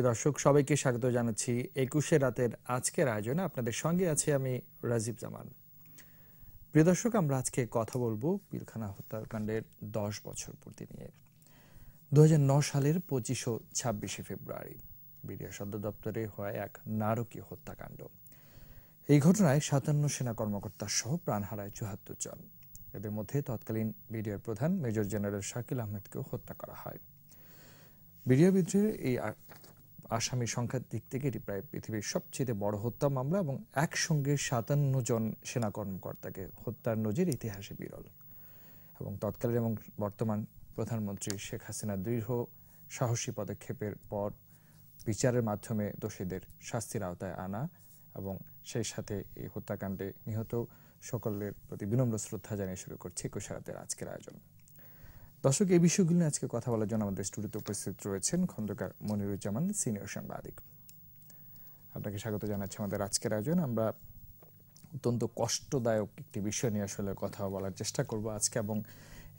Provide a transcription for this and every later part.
প্রিয় দর্শক সবাইকে স্বাগত জানাচ্ছি একুশে রাতের আজকের আয়োজনে আপনাদের সঙ্গে আছে আমি রাজীব জামান প্রিয় দর্শক আমরা আজকে কথা বলবো পিলখানা হত্যাকাণ্ডের দশ বছর পূর্তি নিয়ে দু সালের পঁচিশ ও ছাব্বিশে ফেব্রুয়ারি বিডিও সদর দপ্তরে হয় এক নারকীয় হত্যাকাণ্ড এই ঘটনায় সাতান্ন সেনা কর্মকর্তা সহ প্রাণ হারায় চুহাত্তর জন এদের মধ্যে তৎকালীন বিডিওর প্রধান মেজর জেনারেল শাকিল আহমেদকেও হত্যা করা হয় বিডিও বিদ্রোহের এই আসামি সংখ্যার দিক থেকে এটি প্রায় পৃথিবীর সবচেয়ে বড় হত্যা মামলা এবং একসঙ্গে সাতান্ন জন সেনা কর্মকর্তাকে হত্যার নজির ইতিহাসে বিরল এবং তৎকালীন এবং বর্তমান প্রধানমন্ত্রী শেখ হাসিনা দৃঢ় সাহসী পদক্ষেপের পর বিচারের মাধ্যমে দোষীদের শাস্তির আওতায় আনা এবং সেই সাথে এই হত্যাকাণ্ডে নিহত সকলের প্রতি বিনম্র শ্রদ্ধা জানিয়ে শুরু করছে কুশারাতের আজকের আয়োজন দর্শক এই বিষয়গুলো নিয়ে আজকে কথা বলার জন্য আমাদের স্টুডিওতে উপস্থিত রয়েছেন খন্দকার মনিরুজ্জামান সিনিয়র সাংবাদিক আপনাকে স্বাগত জানাচ্ছি আমাদের আজকের আয়োজন আমরা অত্যন্ত কষ্টদায়ক একটি বিষয় নিয়ে আসলে কথা বলার চেষ্টা করব আজকে এবং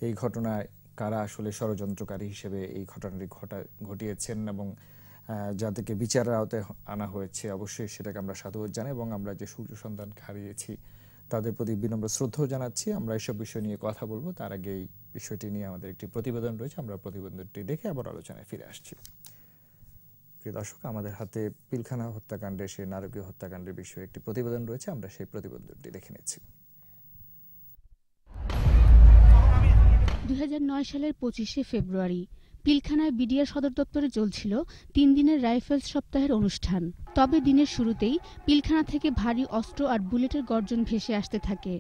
এই ঘটনায় কারা আসলে ষড়যন্ত্রকারী হিসেবে এই ঘটনাটি ঘটা ঘটিয়েছেন এবং যাদেরকে বিচারের আওতায় আনা হয়েছে অবশ্যই সেটাকে আমরা সাধুবাদ জানাই এবং আমরা যে সূর্য সন্তানকে হারিয়েছি তাদের প্রতি বিনম্র শ্রদ্ধাও জানাচ্ছি আমরা এসব বিষয় নিয়ে কথা বলবো তার আগে এই বিষয়টি নিয়ে আমাদের একটি প্রতিবেদন রয়েছে আমরা প্রতিবেদনটি দেখে আবার আলোচনায় ফিরে আসছি প্রিয় দর্শক আমাদের হাতে পিলখানা হত্যাকাণ্ডে সেই নারকীয় হত্যাকাণ্ডের বিষয়ে একটি প্রতিবেদন রয়েছে আমরা সেই প্রতিবেদনটি দেখে নিচ্ছি দুই সালের পঁচিশে ফেব্রুয়ারি পিলখানায় বিডিআর সদর দপ্তরে চলছিল তিন দিনের রাইফেলস সপ্তাহের অনুষ্ঠান তবে দিনের শুরুতেই পিলখানা থেকে ভারী অস্ত্র আর বুলেটের গর্জন ভেসে আসতে থাকে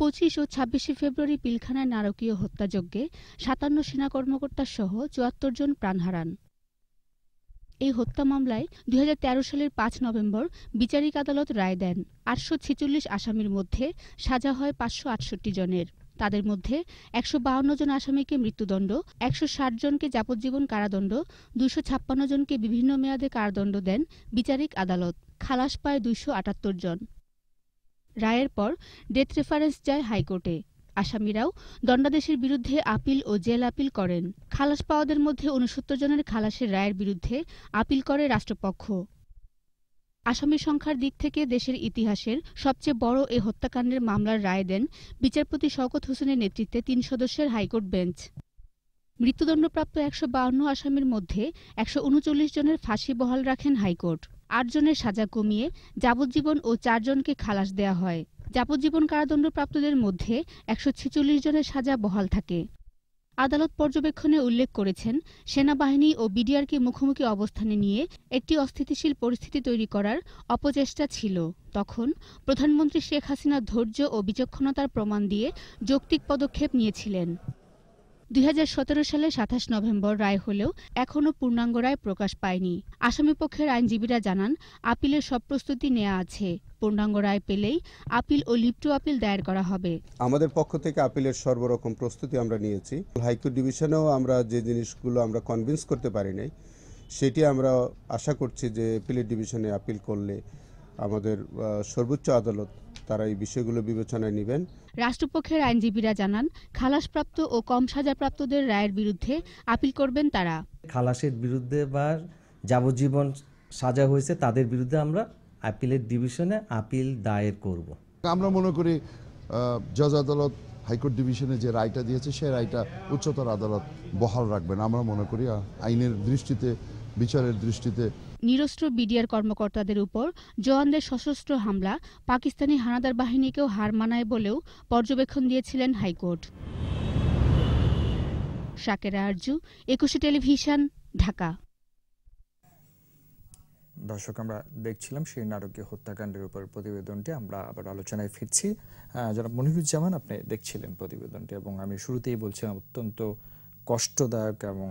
পঁচিশ ও ছাব্বিশে ফেব্রুয়ারি পিলখানায় নারকীয় হত্যাযজ্ঞে সাতান্ন সেনা কর্মকর্তা সহ চুয়াত্তর জন প্রাণ হারান এই হত্যা মামলায় দুই সালের পাঁচ নভেম্বর বিচারিক আদালত রায় দেন আটশো আসামির মধ্যে সাজা হয় পাঁচশো জনের তাদের মধ্যে একশো জন আসামিকে মৃত্যুদণ্ড একশো জনকে যাবজ্জীবন কারাদণ্ড দুশো জনকে বিভিন্ন মেয়াদে কারাদণ্ড দেন বিচারিক আদালত খালাস পায় দুশো জন রায়ের পর ডেথ রেফারেন্স যায় হাইকোর্টে আসামিরাও দণ্ডাদেশের বিরুদ্ধে আপিল ও জেল আপিল করেন খালাস পাওয়াদের মধ্যে উনসত্তর জনের খালাসের রায়ের বিরুদ্ধে আপিল করে রাষ্ট্রপক্ষ আসামি সংখ্যার দিক থেকে দেশের ইতিহাসের সবচেয়ে বড় এ হত্যাকাণ্ডের মামলার রায় দেন বিচারপতি শওকত হোসেনের নেতৃত্বে তিন সদস্যের হাইকোর্ট বেঞ্চ মৃত্যুদণ্ডপ্রাপ্ত একশো বাহান্ন আসামির মধ্যে একশো উনচল্লিশ জনের ফাঁসি বহাল রাখেন হাইকোর্ট আটজনের সাজা কমিয়ে যাবজ্জীবন ও চারজনকে খালাস দেয়া হয় যাবজ্জীবন কারাদণ্ডপ্রাপ্তদের মধ্যে একশো ছেচল্লিশ জনের সাজা বহাল থাকে আদালত পর্যবেক্ষণে উল্লেখ করেছেন সেনাবাহিনী ও বিডিআরকে মুখোমুখি অবস্থানে নিয়ে একটি অস্থিতিশীল পরিস্থিতি তৈরি করার অপচেষ্টা ছিল তখন প্রধানমন্ত্রী শেখ হাসিনা ধৈর্য ও বিচক্ষণতার প্রমাণ দিয়ে যৌক্তিক পদক্ষেপ নিয়েছিলেন দুই সালে সাতাশ নভেম্বর রায় হলেও এখনও পূর্ণাঙ্গ রায় প্রকাশ পায়নি আসামিপক্ষের আইনজীবীরা জানান আপিলের সব প্রস্তুতি নেওয়া আছে পূর্ণাঙ্গ রায় পেলেই আপিল ও লিপ্ট আপিল দায়ের করা হবে আমাদের পক্ষ থেকে আপিলের সর্বরকম প্রস্তুতি আমরা নিয়েছি হাইকোর্ট ডিভিশনেও আমরা যে জিনিসগুলো আমরা কনভিন্স করতে পারি নাই সেটি আমরা আশা করছি যে এপিলের ডিভিশনে আপিল করলে আমাদের সর্বোচ্চ আদালত তারা এই বিষয়গুলো বিবেচনায় নেবেন রাষ্ট্রপক্ষের আইনজীবীরা জানান খালাসপ্রাপ্ত ও কম সাজাপ্রাপ্তদের রায়ের বিরুদ্ধে আপিল করবেন তারা খালাসের বিরুদ্ধে বা যাবজ্জীবন সাজা হয়েছে তাদের বিরুদ্ধে আমরা আপিলের ডিভিশনে আপিল দায়ের করব আমরা মনে করি জজ আদালত হাইকোর্ট ডিভিশনে যে রায়টা দিয়েছে সেই রায়টা উচ্চতর আদালত বহাল রাখবেন আমরা মনে করি আইনের দৃষ্টিতে বিচারের দৃষ্টিতে নিরস্ত্র বিডিআর কর্মকর্তাদের উপর জওয়ানদের সশস্ত্র হামলা পাকিস্তানি হানাদার বাহিনীকেও হার মানায় বলেও পর্যবেক্ষণ দিয়েছিলেন হাইকোর্ট সাকেরা আরজু একুশে টেলিভিশন ঢাকা দর্শক আমরা দেখছিলাম সেই নারকীয় হত্যাকাণ্ডের উপর প্রতিবেদনটি আমরা আবার আলোচনায় ফিরছি যারা মনিরুজ্জামান আপনি দেখছিলেন প্রতিবেদনটি এবং আমি শুরুতেই বলছিলাম অত্যন্ত কষ্টদায়ক এবং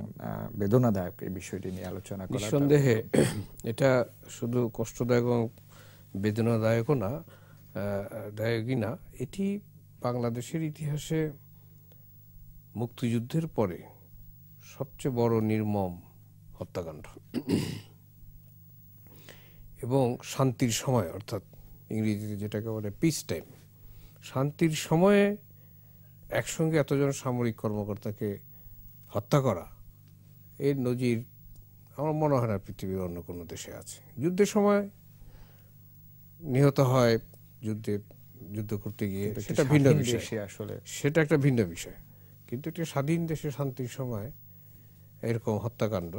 বেদনাদায়ক এই বিষয়টি নিয়ে আলোচনা করা সন্দেহে এটা শুধু কষ্টদায়ক বেদনাদায়কও না দায়কই না এটি বাংলাদেশের ইতিহাসে মুক্তিযুদ্ধের পরে সবচেয়ে বড় নির্মম হত্যাকাণ্ড এবং শান্তির সময় অর্থাৎ ইংরেজিতে যেটাকে বলে পিস টাইম শান্তির সময়ে একসঙ্গে এতজন সামরিক কর্মকর্তাকে হত্যা করা এর নজির আমার মনে হয় না পৃথিবীর অন্য কোনো দেশে আছে যুদ্ধের সময় নিহত হয় যুদ্ধে যুদ্ধ করতে গিয়ে সেটা ভিন্ন বিষয় আসলে সেটা একটা ভিন্ন বিষয় কিন্তু একটি স্বাধীন দেশে শান্তির সময় এরকম হত্যাকাণ্ড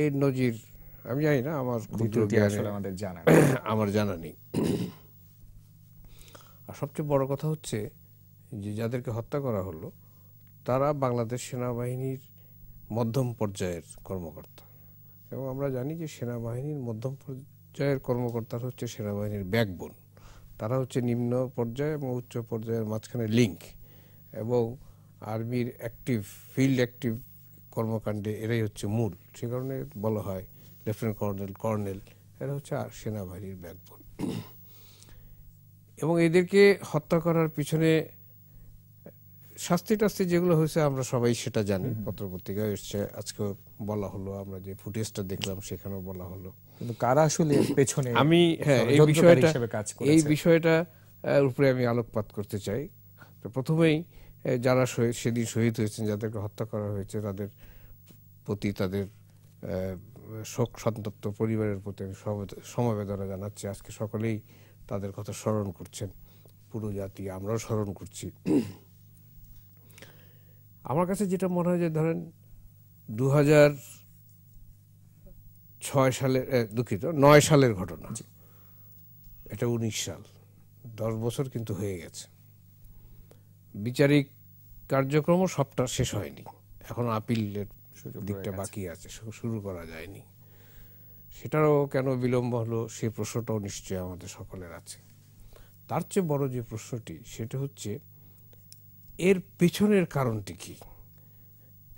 এই নজির আমি জানি না আমার আমাদের জানা আমার জানা নেই আর সবচেয়ে বড় কথা হচ্ছে যে যাদেরকে হত্যা করা হলো তারা বাংলাদেশ সেনাবাহিনীর মধ্যম পর্যায়ের কর্মকর্তা এবং আমরা জানি যে সেনাবাহিনীর মধ্যম পর্যায়ের কর্মকর্তারা হচ্ছে সেনাবাহিনীর ব্যাকবোন তারা হচ্ছে নিম্ন পর্যায়ে এবং উচ্চ পর্যায়ের মাঝখানে লিঙ্ক এবং আর্মির অ্যাক্টিভ ফিল্ড অ্যাক্টিভ কর্মকাণ্ডে এরাই হচ্ছে মূল সে কারণে বলা হয় লেফটেন্যান্ট কর্নেল কর্নেল এরা হচ্ছে আর সেনাবাহিনীর ব্যাকবোন এবং এদেরকে হত্যা করার পিছনে শাস্তি টাস্তি যেগুলো হয়েছে আমরা সবাই সেটা জানি পত্রপত্রিকায় এসছে আজকে বলা হলো আমরা যে ফুটেজটা দেখলাম সেখানেও বলা হলো কিন্তু কারা আসলে পেছনে আমি হ্যাঁ এই বিষয়টা এই বিষয়টা উপরে আমি আলোকপাত করতে চাই তো প্রথমেই যারা সেদিন শহীদ হয়েছেন যাদেরকে হত্যা করা হয়েছে তাদের প্রতি তাদের শোক সন্তপ্ত পরিবারের প্রতি আমি সমবেদনা জানাচ্ছি আজকে সকলেই তাদের কথা স্মরণ করছেন পুরো জাতি আমরাও স্মরণ করছি আমার কাছে যেটা মনে হয় যে ধরেন দু ছয় সালের দুঃখিত নয় সালের ঘটনা এটা উনিশ সাল দশ বছর কিন্তু হয়ে গেছে বিচারিক কার্যক্রম সবটা শেষ হয়নি এখন আপিলের দিকটা বাকি আছে শুরু করা যায়নি সেটারও কেন বিলম্ব হলো সে প্রশ্নটাও নিশ্চয়ই আমাদের সকলের আছে তার চেয়ে বড় যে প্রশ্নটি সেটা হচ্ছে এর পেছনের কারণটি কি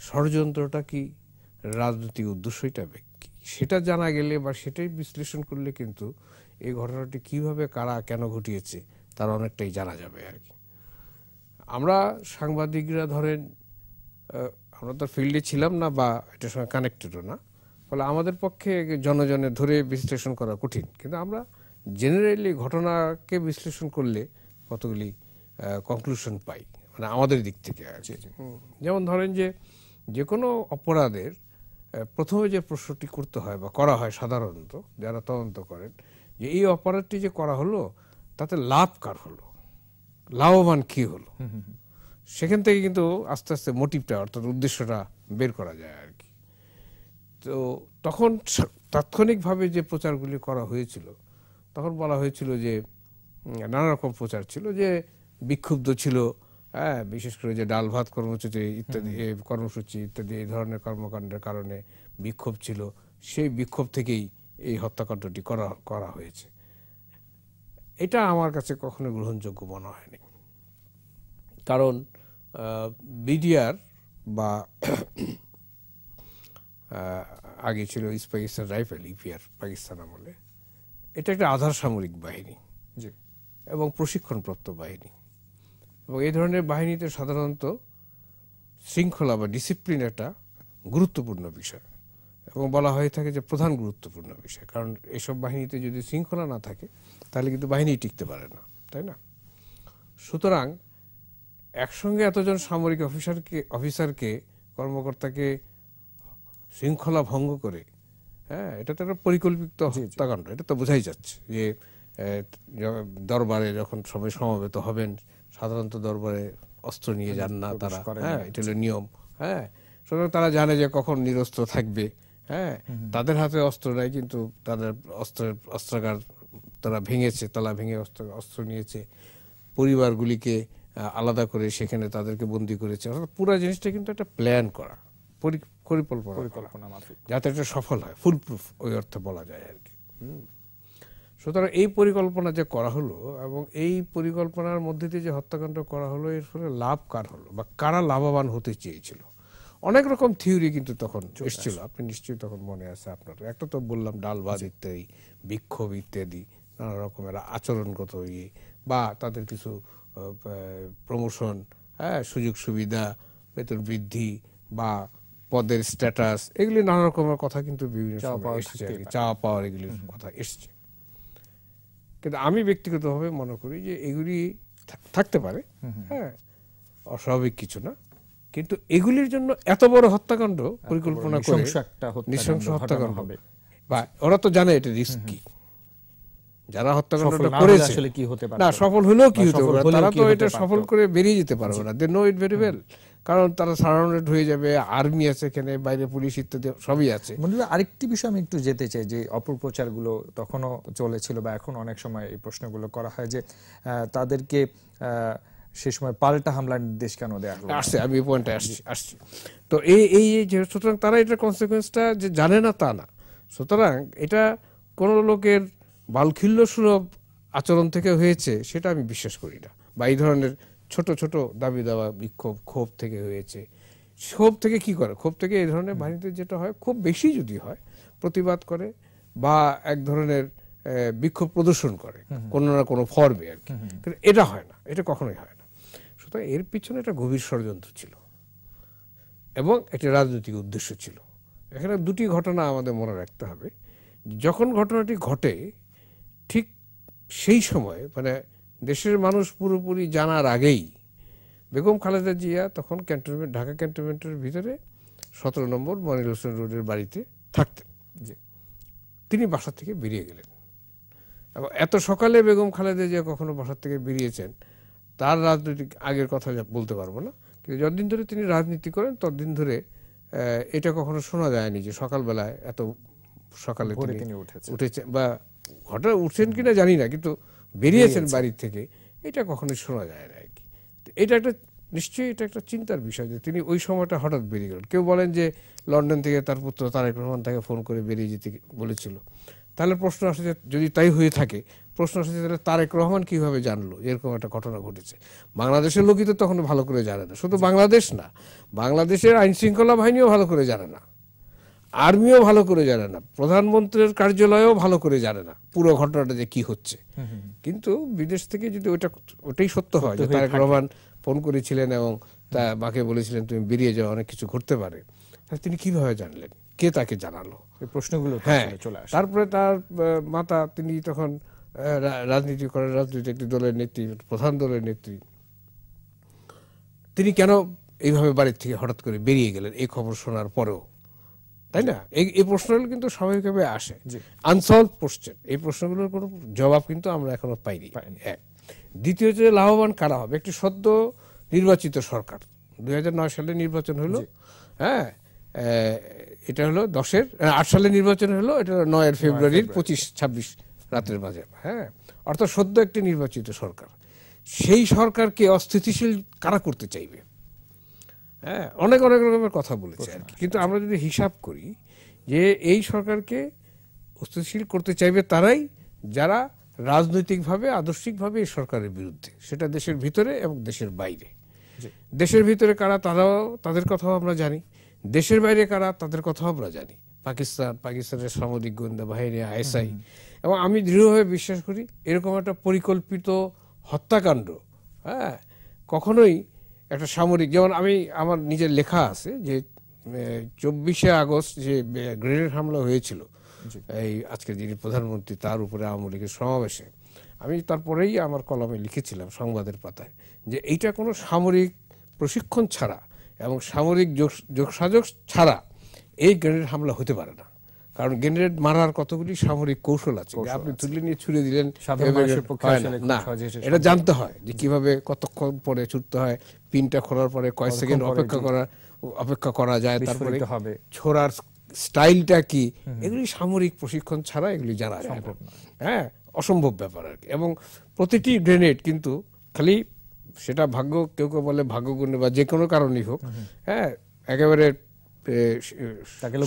ষড়যন্ত্রটা কি রাজনৈতিক উদ্দেশ্যটা কি সেটা জানা গেলে বা সেটাই বিশ্লেষণ করলে কিন্তু এই ঘটনাটি কিভাবে কারা কেন ঘটিয়েছে তার অনেকটাই জানা যাবে আর কি আমরা সাংবাদিকরা ধরেন আমরা তো ফিল্ডে ছিলাম না বা এটার সঙ্গে কানেক্টেডও না ফলে আমাদের পক্ষে জনজনে ধরে বিশ্লেষণ করা কঠিন কিন্তু আমরা জেনারেলি ঘটনাকে বিশ্লেষণ করলে কতগুলি কনক্লুশন পাই মানে আমাদের দিক থেকে আছে যেমন ধরেন যে যে কোনো অপরাধের প্রথমে যে প্রশ্নটি করতে হয় বা করা হয় সাধারণত যারা তদন্ত করেন যে এই অপরাধটি যে করা হলো তাতে লাভ কার হলো লাভবান কি হলো সেখান থেকে কিন্তু আস্তে আস্তে মোটিভটা অর্থাৎ উদ্দেশ্যটা বের করা যায় আর কি তো তখন তাৎক্ষণিকভাবে যে প্রচারগুলি করা হয়েছিল তখন বলা হয়েছিল যে নানা রকম প্রচার ছিল যে বিক্ষুব্ধ ছিল হ্যাঁ বিশেষ করে যে ডাল ভাত কর্মসূচি ইত্যাদি কর্মসূচি ইত্যাদি এই ধরনের কর্মকাণ্ডের কারণে বিক্ষোভ ছিল সেই বিক্ষোভ থেকেই এই হত্যাকাণ্ডটি করা করা হয়েছে এটা আমার কাছে কখনো গ্রহণযোগ্য মনে হয়নি কারণ বিডিআর বা আগে ছিল east Pakistan rifle EPR Pakistan আমলে এটা একটা আধার সামরিক বাহিনী এবং প্রশিক্ষণপ্রাপ্ত বাহিনী এবং এই ধরনের বাহিনীতে সাধারণত শৃঙ্খলা বা ডিসিপ্লিন একটা গুরুত্বপূর্ণ বিষয় এবং বলা হয়ে থাকে যে প্রধান গুরুত্বপূর্ণ বিষয় কারণ এসব বাহিনীতে যদি শৃঙ্খলা না থাকে তাহলে কিন্তু বাহিনী টিকতে পারে না তাই না সুতরাং একসঙ্গে এতজন সামরিক অফিসারকে অফিসারকে কর্মকর্তাকে শৃঙ্খলা ভঙ্গ করে হ্যাঁ এটা তো একটা পরিকল্পিত হত্যাকাণ্ড এটা তো বোঝাই যাচ্ছে যে দরবারে যখন সবাই সমবেত হবেন সাধারণত দরবারে অস্ত্র নিয়ে যান না তারা হ্যাঁ এটা হলো নিয়ম হ্যাঁ সুতরাং তারা জানে যে কখন নিরস্ত্র থাকবে হ্যাঁ তাদের হাতে অস্ত্র নাই কিন্তু তাদের অস্ত্রের অস্ত্রাগার তারা ভেঙেছে তালা ভেঙে অস্ত্র অস্ত্র নিয়েছে পরিবারগুলিকে আলাদা করে সেখানে তাদেরকে বন্দি করেছে অর্থাৎ পুরো জিনিসটা কিন্তু একটা প্ল্যান করা পরিকল্পনা যাতে এটা সফল হয় ফুল প্রুফ ওই অর্থে বলা যায় আর কি হুম সুতরাং এই পরিকল্পনা যে করা হলো এবং এই পরিকল্পনার মধ্যে দিয়ে যে হত্যাকাণ্ড করা হলো এর ফলে লাভ কার হলো বা কারা লাভবান হতে চেয়েছিল অনেক রকম থিওরি কিন্তু তখন এসেছিল আপনি নিশ্চয়ই তখন মনে আছে আপনার একটা তো বললাম ডালবাদ ইত্যাদি বিক্ষোভ ইত্যাদি নানা রকমের আচরণগত ইয়ে বা তাদের কিছু প্রমোশন হ্যাঁ সুযোগ সুবিধা বেতন বৃদ্ধি বা পদের স্ট্যাটাস এগুলি নানা রকমের কথা কিন্তু বিভিন্ন চাওয়া পাওয়ার এগুলির কথা এসছে কিন্তু আমি ব্যক্তিগতভাবে মনে করি যে এগুলি থাকতে পারে হ্যাঁ অস্বাভাবিক কিছু না কিন্তু এগুলির জন্য এত বড় হত্যাকাণ্ড পরিকল্পনা করে নৃশংস হত্যাকাণ্ড হবে বা ওরা তো জানে এটা রিস্ক কি যারা হত্যাকাণ্ড করেছে না সফল হলেও কি হতে পারে তারা তো এটা সফল করে বেরিয়ে যেতে পারবে না they know it very well কারণ তারা সারাউন্ডেড হয়ে যাবে আর্মি আছে এখানে বাইরে পুলিশ ইত্যাদি সবই আছে হয় আরেকটি বিষয় আমি একটু যেতে চাই যে অপপ্রচারগুলো তখনও চলেছিল বা এখন অনেক সময় এই প্রশ্নগুলো করা হয় যে তাদেরকে সে সময় পাল্টা হামলার নির্দেশ কেন দেওয়া হলো আসছে আমি পয়েন্টে আসছি আসছি তো এই এই সুতরাং তারা এটার কনসিকোয়েন্সটা যে জানে না তা না সুতরাং এটা কোনো লোকের বালখিল্য সুলভ আচরণ থেকে হয়েছে সেটা আমি বিশ্বাস করি না বা এই ধরনের ছোট ছোট দাবি দাওয়া বিক্ষোভ ক্ষোভ থেকে হয়েছে ক্ষোভ থেকে কি করে ক্ষোভ থেকে এই ধরনের বাহিনীতে যেটা হয় খুব বেশি যদি হয় প্রতিবাদ করে বা এক ধরনের বিক্ষোভ প্রদর্শন করে কোনো না কোনো ফর্মে আর কি কিন্তু এটা হয় না এটা কখনোই হয় না সুতরাং এর পিছনে একটা গভীর ষড়যন্ত্র ছিল এবং একটি রাজনৈতিক উদ্দেশ্য ছিল এখানে দুটি ঘটনা আমাদের মনে রাখতে হবে যখন ঘটনাটি ঘটে ঠিক সেই সময় মানে দেশের মানুষ পুরোপুরি জানার আগেই বেগম খালেদা জিয়া তখন ক্যান্টনমেন্ট ঢাকা ক্যান্টনমেন্টের ভিতরে সতেরো নম্বর মনির হোসেন রোডের বাড়িতে থাকতেন যে তিনি বাসা থেকে বেরিয়ে গেলেন এবং এত সকালে বেগম খালেদা জিয়া কখনো বাসা থেকে বেরিয়েছেন তার রাজনৈতিক আগের কথা বলতে পারবো না কিন্তু যতদিন ধরে তিনি রাজনীতি করেন ততদিন ধরে এটা কখনো শোনা যায়নি যে সকালবেলায় এত সকালে তিনি উঠেছে বা ঘটনা উঠছেন কিনা জানি না কিন্তু বেরিয়েছেন বাড়ির থেকে এটা কখনো শোনা যায় না আর কি এটা একটা নিশ্চয়ই এটা একটা চিন্তার বিষয় যে তিনি ওই সময়টা হঠাৎ বেরিয়ে গেলেন কেউ বলেন যে লন্ডন থেকে তার পুত্র তারেক রহমান তাকে ফোন করে বেরিয়ে যেতে বলেছিল তাহলে প্রশ্ন আসে যে যদি তাই হয়ে থাকে প্রশ্ন আসে যে তাহলে তারেক রহমান কীভাবে জানলো এরকম একটা ঘটনা ঘটেছে বাংলাদেশের লোকই তো তখন ভালো করে জানে না শুধু বাংলাদেশ না বাংলাদেশের আইনশৃঙ্খলা বাহিনীও ভালো করে জানে না আর্মিও ভালো করে জানে না প্রধানমন্ত্রীর কার্যালয়েও ভালো করে জানে না পুরো ঘটনাটা যে কি হচ্ছে কিন্তু বিদেশ থেকে যদি ওটা ওটাই সত্য হয় যে তারেক রহমান ফোন করেছিলেন এবং তা মাকে বলেছিলেন তুমি বেরিয়ে যাও অনেক কিছু ঘটতে পারে তিনি কিভাবে জানলেন কে তাকে জানালো এই প্রশ্নগুলো হ্যাঁ তারপরে তার মাতা তিনি তখন রাজনীতি করেন রাজনীতি একটি দলের নেত্রী প্রধান দলের নেত্রী তিনি কেন এইভাবে বাড়ির থেকে হঠাৎ করে বেরিয়ে গেলেন এই খবর শোনার পরেও তাই না এই প্রশ্নগুলো কিন্তু স্বাভাবিকভাবে আসে আনসলভ কোশ্চেন এই প্রশ্নগুলোর কোনো জবাব কিন্তু আমরা এখনো পাইনি এক হ্যাঁ। দ্বিতীয় যে লাভবান কারা হবে একটি সদ্য নির্বাচিত সরকার দুই সালে নির্বাচন হলো হ্যাঁ এটা হলো দশের আট সালে নির্বাচন হলো এটা নয়ের ফেব্রুয়ারির পঁচিশ ছাব্বিশ রাতের মাঝে হ্যাঁ অর্থাৎ সদ্য একটি নির্বাচিত সরকার সেই সরকারকে অস্থিতিশীল কারা করতে চাইবে হ্যাঁ অনেক অনেক রকমের কথা বলেছে আর কি কিন্তু আমরা যদি হিসাব করি যে এই সরকারকে অস্তিত্বশীল করতে চাইবে তারাই যারা রাজনৈতিকভাবে আদর্শিকভাবে এই সরকারের বিরুদ্ধে সেটা দেশের ভিতরে এবং দেশের বাইরে দেশের ভিতরে কারা তারাও তাদের কথাও আমরা জানি দেশের বাইরে কারা তাদের কথাও আমরা জানি পাকিস্তান পাকিস্তানের সামরিক গোয়েন্দা বাহিনী আইএসআই এবং আমি দৃঢ়ভাবে বিশ্বাস করি এরকম একটা পরিকল্পিত হত্যাকাণ্ড হ্যাঁ কখনোই একটা সামরিক যেমন আমি আমার নিজের লেখা আছে যে চব্বিশে আগস্ট যে গ্রেনেড হামলা হয়েছিল এই আজকে যিনি প্রধানমন্ত্রী তার উপরে আওয়ামী লীগের সমাবেশে আমি তারপরেই আমার কলমে লিখেছিলাম সংবাদের পাতায় যে এইটা কোনো সামরিক প্রশিক্ষণ ছাড়া এবং সামরিক যোগসাযোগ ছাড়া এই গ্রেনেড হামলা হতে পারে না কারণ গ্রেনেড মারার কতগুলি সামরিক কৌশল আছে আপনি তুলে নিয়ে ছুড়ে দিলেন না এটা জানতে হয় যে কিভাবে কতক্ষণ পরে ছুটতে হয় পিনটা খোলার পরে কয়েক সেকেন্ড অপেক্ষা করা অপেক্ষা করা যায় তারপরে ছোড়ার স্টাইলটা কি এগুলি সামরিক প্রশিক্ষণ ছাড়া এগুলি জানা যায় হ্যাঁ অসম্ভব ব্যাপার আর কি এবং প্রতিটি গ্রেনেড কিন্তু খালি সেটা ভাগ্য কেউ কেউ বলে ভাগ্যগুণে বা যে কোনো কারণেই হোক হ্যাঁ একেবারে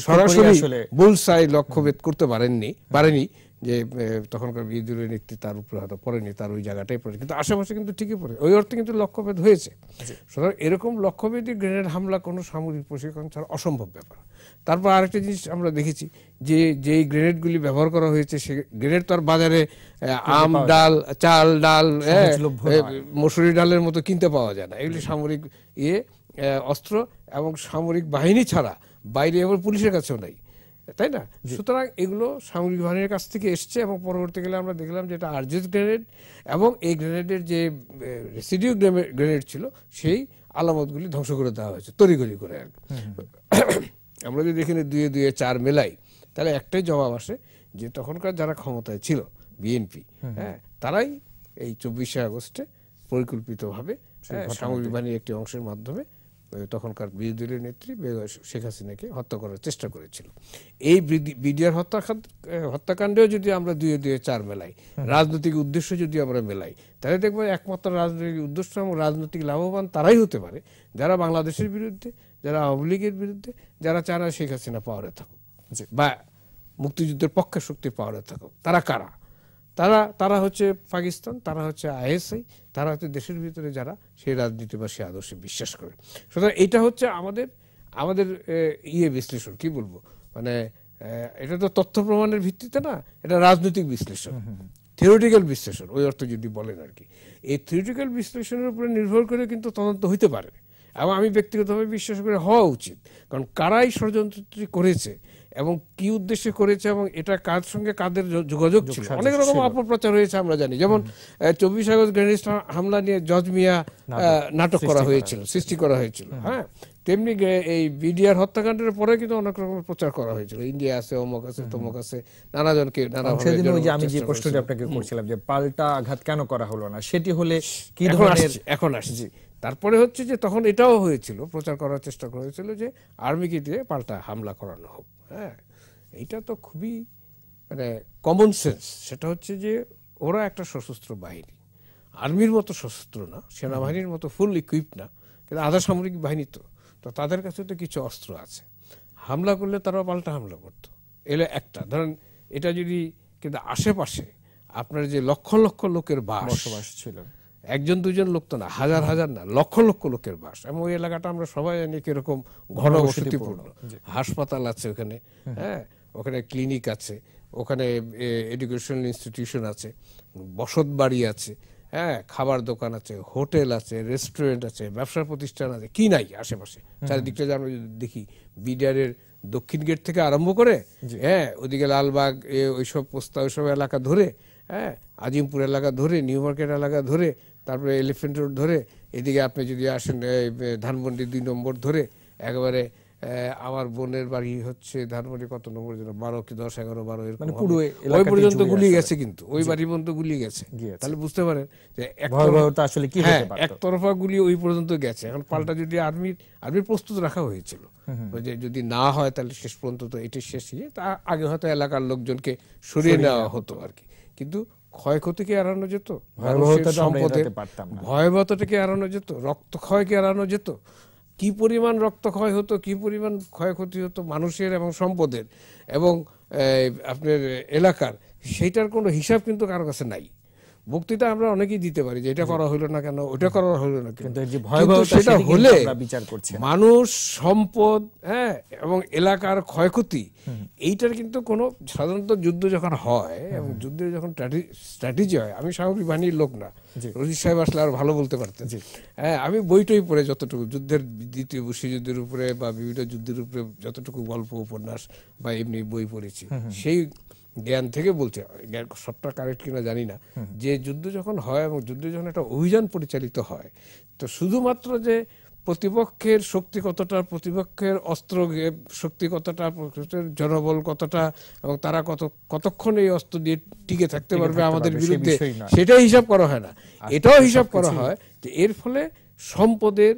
সরাসরি বুলসাই লক্ষ্যভেদ করতে পারেননি পারেনি যে তখনকার বিরোধী দলের নেত্রী তার উপরে হয়তো পড়েনি তার ওই জায়গাটাই পড়ে কিন্তু আশেপাশে কিন্তু ঠিকই পড়ে ওই অর্থে কিন্তু লক্ষ্যভেদ হয়েছে সুতরাং এরকম লক্ষ্যভেদী গ্রেনেড হামলা কোনো সামরিক প্রশিক্ষণ ছাড়া অসম্ভব ব্যাপার তারপর আরেকটা জিনিস আমরা দেখেছি যে যেই গ্রেনেডগুলি ব্যবহার করা হয়েছে সে গ্রেনেড তো আর বাজারে আম ডাল চাল ডাল হ্যাঁ, মসুরি ডালের মতো কিনতে পাওয়া যায় না এগুলি সামরিক ইয়ে অস্ত্র এবং সামরিক বাহিনী ছাড়া বাইরে এবং পুলিশের কাছেও নাই তাই না সুতরাং এগুলো সামরিক বাহিনীর কাছ থেকে এসছে এবং পরবর্তীকালে আমরা দেখলাম যে এটা আর্জেস গ্রেনেড এবং এই গ্রেনেডের যে রেসিডিউ গ্রেনেড ছিল সেই আলামতগুলি ধ্বংস করে দেওয়া হয়েছে তরিগরি করে আর আমরা যদি এখানে দুয়ে দুয়ে চার মেলাই তাহলে একটাই জবাব আসে যে তখনকার যারা ক্ষমতায় ছিল বিএনপি হ্যাঁ তারাই এই চব্বিশে আগস্টে পরিকল্পিতভাবে হ্যাঁ, সামরিক বাহিনীর একটি অংশের মাধ্যমে তখনকার বিরোধী দলীয় নেত্রী শেখ হাসিনাকে হত্যা করার চেষ্টা করেছিল এই বিডিআর হত্যাকাণ্ড হত্যাকাণ্ডেও যদি আমরা দুই দুয়ে চার মেলাই রাজনৈতিক উদ্দেশ্য যদি আমরা মেলাই তাহলে দেখবো একমাত্র রাজনৈতিক উদ্দেশ্য এবং রাজনৈতিক লাভবান তারাই হতে পারে যারা বাংলাদেশের বিরুদ্ধে যারা আওয়ামী লীগের বিরুদ্ধে যারা চারা শেখ হাসিনা পাওয়ারে থাকুক বা মুক্তিযুদ্ধের পক্ষে শক্তি পাওয়ারে থাকুক তারা কারা তারা তারা হচ্ছে পাকিস্তান তারা হচ্ছে আইএসআই তারা হচ্ছে দেশের ভিতরে যারা সেই রাজনীতি বা সে আদর্শে বিশ্বাস করে সুতরাং এটা হচ্ছে আমাদের আমাদের ইয়ে বিশ্লেষণ কি বলবো মানে এটা তো তথ্য প্রমাণের ভিত্তিতে না এটা রাজনৈতিক বিশ্লেষণ থিওরিটিক্যাল বিশ্লেষণ ওই অর্থ যদি বলেন আর কি এই থিওরিটিক্যাল বিশ্লেষণের উপরে নির্ভর করে কিন্তু তদন্ত হইতে পারে এবং আমি ব্যক্তিগতভাবে বিশ্বাস করে হওয়া উচিত কারণ কারাই ষড়যন্ত্রটি করেছে এবং কি উদ্দেশ্যে করেছে এবং এটা কার সঙ্গে কাদের যোগাযোগ ছিল অনেক রকম অপপ্রচার হয়েছে আমরা জানি যেমন চব্বিশ আগস্ট গ্রেনেড হামলা নিয়ে জজ মিয়া নাটক করা হয়েছিল সৃষ্টি করা হয়েছিল হ্যাঁ তেমনি এই বিডিআর হত্যাকাণ্ডের পরে কিন্তু অনেক রকমের প্রচার করা হয়েছিল ইন্ডিয়া আছে অমক আছে তমক আছে নানা জনকে নানা সেদিন ওই যে আমি যে প্রশ্নটি আপনাকে করছিলাম যে পাল্টা আঘাত কেন করা হলো না সেটি হলে কি ধরনের এখন আসছি তারপরে হচ্ছে যে তখন এটাও হয়েছিল প্রচার করার চেষ্টা করা হয়েছিল যে আর্মিকে দিয়ে পাল্টা হামলা করানো হোক হ্যাঁ এটা তো খুবই মানে কমন সেন্স সেটা হচ্ছে যে ওরা একটা সশস্ত্র বাহিনী আর্মির মতো সশস্ত্র না সেনাবাহিনীর মতো ফুল ইকুইপ না কিন্তু আধা সামরিক বাহিনী তো তো তাদের কাছে তো কিছু অস্ত্র আছে হামলা করলে তারা পাল্টা হামলা করত এলে একটা ধরেন এটা যদি কিন্তু আশেপাশে আপনার যে লক্ষ লক্ষ লোকের বাস বসবাস ছিল একজন দুজন লোক তো না হাজার হাজার না লক্ষ লক্ষ লোকের বাস এবং ওই এলাকাটা আমরা সবাই জানি কিরকম ঘন বসতিপূর্ণ হাসপাতাল আছে ওখানে হ্যাঁ ওখানে ক্লিনিক আছে ওখানে এডুকেশনাল ইনস্টিটিউশন আছে বসত বাড়ি আছে হ্যাঁ খাবার দোকান আছে হোটেল আছে রেস্টুরেন্ট আছে ব্যবসা প্রতিষ্ঠান আছে কি নাই আশেপাশে চারিদিকটা যে আমরা দেখি বিডিআরের দক্ষিণ গেট থেকে আরম্ভ করে হ্যাঁ ওদিকে লালবাগ ওইসব পোস্তা ওইসব এলাকা ধরে হ্যাঁ আজিমপুর এলাকা ধরে নিউ মার্কেট এলাকা ধরে তারপরে এলিফেন্ট রোড ধরে এদিকে আপনি যদি আসেন ধানমন্ডি দুই নম্বর ধরে একবারে আমার বোনের বাড়ি হচ্ছে ধানমন্ডি কত নম্বর যেন বারো কি দশ এগারো বারো এরকম মানে ওই পর্যন্ত গুলিয়ে গেছে কিন্তু ওই বাড়ি পর্যন্ত গুলিয়ে গেছে তাহলে বুঝতে পারেন যে আসলে কি হ্যাঁ, একতরফা গুলি ওই পর্যন্ত গেছে এখন পাল্টা যদি আর্মির আর্মির প্রস্তুত রাখা হয়েছিল যে যদি না হয় তাহলে শেষ পর্যন্ত তো এটি শেষ হয়ে তা আগে হয়তো এলাকার লোকজনকে সরিয়ে নেওয়া হতো আর কি কিন্তু ক্ষয়ক্ষতিকে এড়ানো যেত সম্পদে ভয়াবহতাটাকে এড়ানো যেত রক্ত ক্ষয়কে এড়ানো যেত কি পরিমাণ ক্ষয় হতো কি পরিমাণ ক্ষয়ক্ষতি হতো মানুষের এবং সম্পদের এবং আপনার এলাকার সেইটার কোনো হিসাব কিন্তু কারো কাছে নাই বক্তৃতা আমরা অনেকেই দিতে পারি যে এটা করা হলো না কেন ওটা করা হলো না কিন্তু সেটা হলে বিচার করছে মানুষ সম্পদ হ্যাঁ এবং এলাকার ক্ষয়ক্ষতি এইটার কিন্তু কোনো সাধারণত যুদ্ধ যখন হয় এবং যুদ্ধের যখন স্ট্র্যাটেজি হয় আমি স্বাভাবিক বাহিনীর লোক না রজিত সাহেব আসলে আর ভালো বলতে পারতেন হ্যাঁ আমি বইটাই পড়ে যতটুকু যুদ্ধের দ্বিতীয় বিশ্বযুদ্ধের উপরে বা বিভিন্ন যুদ্ধের উপরে যতটুকু গল্প উপন্যাস বা এমনি বই পড়েছি সেই জ্ঞান থেকে বলছে জ্ঞান সবটা কারেক্ট কিনা জানি না যে যুদ্ধ যখন হয় এবং যুদ্ধ যখন একটা অভিযান পরিচালিত হয় তো শুধুমাত্র যে প্রতিপক্ষের শক্তি কতটা প্রতিপক্ষের অস্ত্র শক্তি কতটা জনবল কতটা এবং তারা কত কতক্ষণ এই অস্ত্র দিয়ে টিকে থাকতে পারবে আমাদের বিরুদ্ধে সেটাই হিসাব করা হয় না আচ্ছা, এটাও আচ্ছা, হিসাব করা হয় যে এর ফলে সম্পদের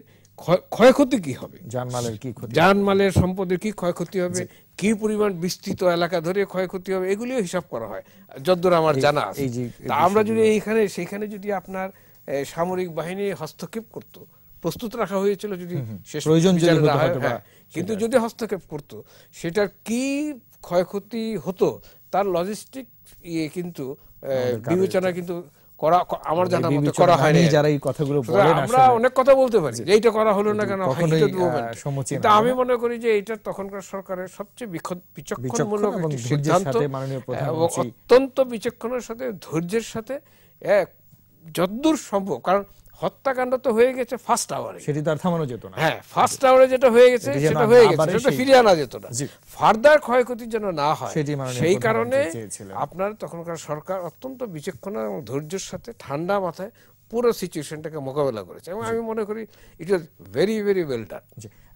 ক্ষয়ক্ষতি কি হবে জানমালের কি ক্ষতি জানমালের সম্পদের কি ক্ষয়ক্ষতি হবে কি পরিমাণ বিস্তৃত এলাকা ধরে ক্ষয়ক্ষতি হবে এগুলিও হিসাব করা হয় যদ্দূর আমার জানা আছে আমরা যদি এইখানে সেখানে যদি আপনার সামরিক বাহিনী হস্তক্ষেপ করত প্রস্তুত রাখা হয়েছিল যদি প্রয়োজন হ্যাঁ। কিন্তু যদি হস্তক্ষেপ করত সেটার কি ক্ষয়ক্ষতি হতো তার লজিস্টিক ইয়ে কিন্তু বিবেচনা কিন্তু করা আমার মানে যারা এই কথাগুলো আমরা অনেক কথা বলতে পারি করা হলো না কেন আমি মনে করি যে এটা তখনকার সরকারের সবচেয়ে বিচক্ষণমূলক সিদ্ধান্ত অত্যন্ত বিচক্ষণের সাথে ধৈর্যের সাথে যদ্দূর সম্ভব কারণ হত্যাকাণ্ড তো হয়ে গেছে ফার্স্ট আওয়ারে সেটি তার থামানো যেত না হ্যাঁ ফার্স্ট আওয়ারে যেটা হয়ে গেছে সেটা হয়ে গেছে সেটা ফিরিয়ে আনা যেত না ফার্দার ক্ষয়ক্ষতির জন্য না হয় সেই কারণে আপনার তখনকার সরকার অত্যন্ত বিচক্ষণ এবং ধৈর্যের সাথে ঠান্ডা মাথায় পুরো সিচুয়েশনটাকে মোকাবেলা করেছে এবং আমি মনে করি it was very very well done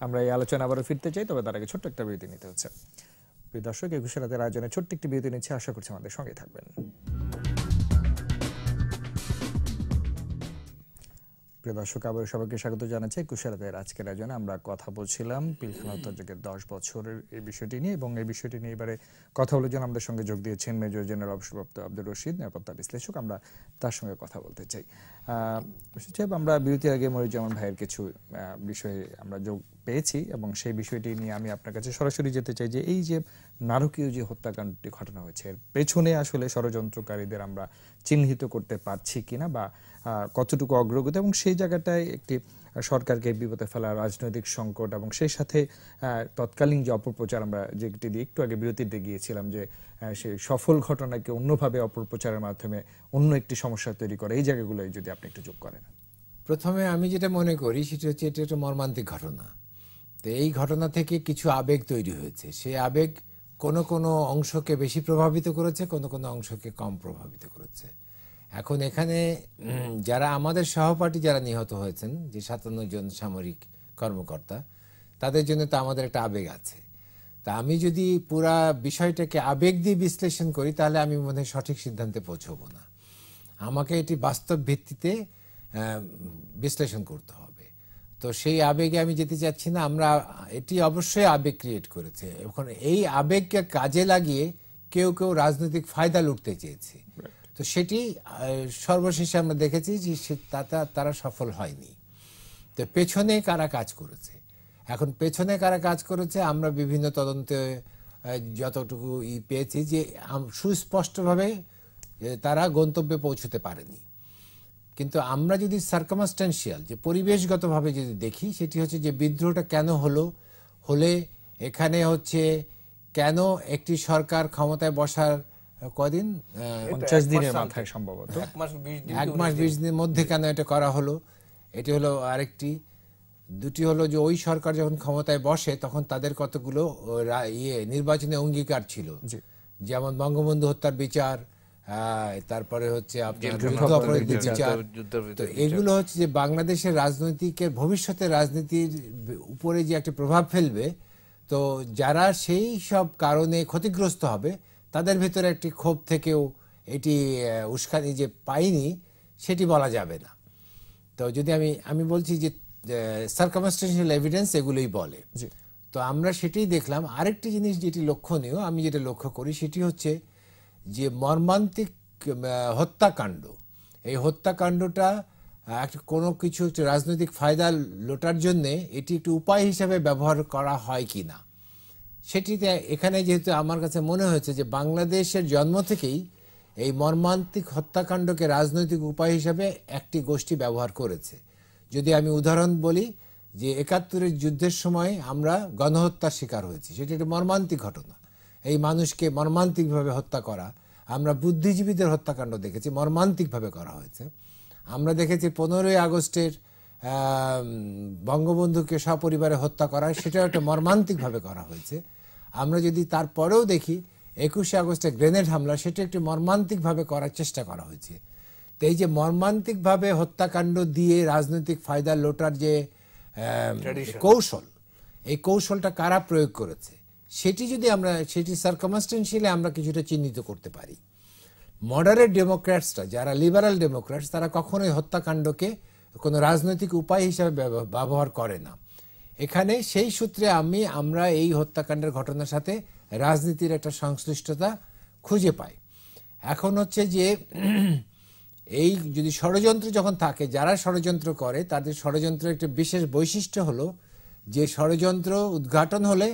আমরা এই আলোচনা আবারও ফিরতে চাই তবে তার আগে ছোট্ট একটা বিরতি নিতে হচ্ছে প্রিয় দর্শক একুশে রাতের আয়োজনে ছোট্ট একটি বিরতি নিচ্ছে আশা করছি আমাদের সঙ্গে থাকবেন প্রিয় দর্শক আবার সবাইকে স্বাগত জানাচ্ছি আজকের আয়োজনে আমরা কথা বলছিলাম দশ বছরের এই বিষয়টি নিয়ে এবং এই বিষয়টি নিয়ে এবারে কথা বলার জন্য আমাদের সঙ্গে যোগ দিয়েছেন মেজর জেনারেল অবসরপ্রাপ্ত আব্দুর রশিদ নিরাপত্তা বিশ্লেষক আমরা তার সঙ্গে কথা বলতে চাই সাহেব আমরা বিরতির আগে মরিজামান ভাইয়ের কিছু বিষয়ে আমরা যোগ পেয়েছি এবং সেই বিষয়টি নিয়ে আমি আপনার কাছে সরাসরি যেতে চাই যে এই যে নারকীয় যে হত্যাকাণ্ডটি ঘটনা হয়েছে এর পেছনে আসলে ষড়যন্ত্রকারীদের আমরা চিহ্নিত করতে পারছি কিনা বা কতটুকু অগ্রগতি এবং সেই জায়গাটায় একটি সরকারকে বিপদে ফেলা রাজনৈতিক সংকট এবং সেই সাথে তৎকালীন যে অপপ্রচার আমরা যেটি দিয়ে একটু আগে বিরতিতে গিয়েছিলাম যে সেই সফল ঘটনাকে অন্যভাবে অপপ্রচারের মাধ্যমে অন্য একটি সমস্যা তৈরি করে এই জায়গাগুলোয় যদি আপনি একটু যোগ করেন প্রথমে আমি যেটা মনে করি সেটা হচ্ছে এটা একটা মর্মান্তিক ঘটনা তো এই ঘটনা থেকে কিছু আবেগ তৈরি হয়েছে সেই আবেগ কোনো কোনো অংশকে বেশি প্রভাবিত করেছে কোনো কোনো অংশকে কম প্রভাবিত করেছে এখন এখানে যারা আমাদের সহপাঠী যারা নিহত হয়েছেন যে সাতান্ন জন সামরিক কর্মকর্তা তাদের জন্য তো আমাদের একটা আবেগ আছে তা আমি যদি পুরা বিষয়টাকে আবেগ দিয়ে বিশ্লেষণ করি তাহলে আমি মনে হয় সঠিক সিদ্ধান্তে পৌঁছব না আমাকে এটি বাস্তব ভিত্তিতে বিশ্লেষণ করতে হবে তো সেই আবেগে আমি যেতে চাচ্ছি না আমরা এটি অবশ্যই আবেগ ক্রিয়েট করেছে এখন এই আবেগকে কাজে লাগিয়ে কেউ কেউ রাজনৈতিক ফায়দা লুটতে চেয়েছে তো সেটি সর্বশেষে আমরা দেখেছি যে তাতে তারা সফল হয়নি তো পেছনে কারা কাজ করেছে এখন পেছনে কারা কাজ করেছে আমরা বিভিন্ন তদন্তে যতটুকু ই পেয়েছি যে সুস্পষ্টভাবে তারা গন্তব্যে পৌঁছতে পারেনি কিন্তু আমরা যদি সার্কামাস্টেন্সিয়াল যে পরিবেশগতভাবে যদি দেখি সেটি হচ্ছে যে বিদ্রোহটা কেন হলো হলে এখানে হচ্ছে কেন একটি সরকার ক্ষমতায় বসার কদিন পঞ্চাশ দিনের মাথায় সম্ভবত এক মাস বিশ দিনের মধ্যে কেন এটা করা হলো এটি হলো আরেকটি দুটি হলো যে ওই সরকার যখন ক্ষমতায় বসে তখন তাদের কতগুলো ইয়ে নির্বাচনে অঙ্গীকার ছিল যেমন বঙ্গবন্ধু হত্যার বিচার তারপরে হচ্ছে বিচার এগুলো হচ্ছে যে বাংলাদেশের রাজনৈতিকের ভবিষ্যতে রাজনীতির উপরে যে একটা প্রভাব ফেলবে তো যারা সেই সব কারণে ক্ষতিগ্রস্ত হবে তাদের ভিতরে একটি ক্ষোভ থেকেও এটি উস্কানি যে পাইনি সেটি বলা যাবে না তো যদি আমি আমি বলছি যে সার্কামস্টেশনাল এভিডেন্স এগুলোই বলে তো আমরা সেটাই দেখলাম আরেকটি জিনিস যেটি লক্ষণীয় আমি যেটা লক্ষ্য করি সেটি হচ্ছে যে মর্মান্তিক হত্যাকাণ্ড এই হত্যাকাণ্ডটা একটা কোনো কিছু রাজনৈতিক ফায়দা লোটার জন্যে এটি একটি উপায় হিসাবে ব্যবহার করা হয় কি না সেটিতে এখানে যেহেতু আমার কাছে মনে হয়েছে যে বাংলাদেশের জন্ম থেকেই এই মর্মান্তিক হত্যাকাণ্ডকে রাজনৈতিক উপায় হিসাবে একটি গোষ্ঠী ব্যবহার করেছে যদি আমি উদাহরণ বলি যে একাত্তরের যুদ্ধের সময় আমরা গণহত্যার শিকার হয়েছি সেটি একটি মর্মান্তিক ঘটনা এই মানুষকে মর্মান্তিকভাবে হত্যা করা আমরা বুদ্ধিজীবীদের হত্যাকাণ্ড দেখেছি মর্মান্তিকভাবে করা হয়েছে আমরা দেখেছি পনেরোই আগস্টের বঙ্গবন্ধুকে সপরিবারে হত্যা করা সেটাও একটা মর্মান্তিকভাবে করা হয়েছে আমরা যদি তারপরেও দেখি একুশে আগস্টে গ্রেনেড হামলা সেটা একটি মর্মান্তিকভাবে করার চেষ্টা করা হয়েছে তো এই যে মর্মান্তিকভাবে হত্যাকাণ্ড দিয়ে রাজনৈতিক ফায়দা লোটার যে কৌশল এই কৌশলটা কারা প্রয়োগ করেছে সেটি যদি আমরা সেটি সার্কামাস্টেন্সিয়ালি আমরা কিছুটা চিহ্নিত করতে পারি মডারেট ডেমোক্র্যাটসরা যারা লিবারাল ডেমোক্র্যাটস তারা কখনোই হত্যাকাণ্ডকে কোনো রাজনৈতিক উপায় হিসাবে ব্যবহার করে না এখানে সেই সূত্রে আমি আমরা এই হত্যাকাণ্ডের ঘটনার সাথে রাজনীতির একটা সংশ্লিষ্টতা খুঁজে পাই এখন হচ্ছে যে এই যদি ষড়যন্ত্র যখন থাকে যারা ষড়যন্ত্র করে তাদের ষড়যন্ত্রের একটা বিশেষ বৈশিষ্ট্য হলো যে ষড়যন্ত্র উদ্ঘাটন হলে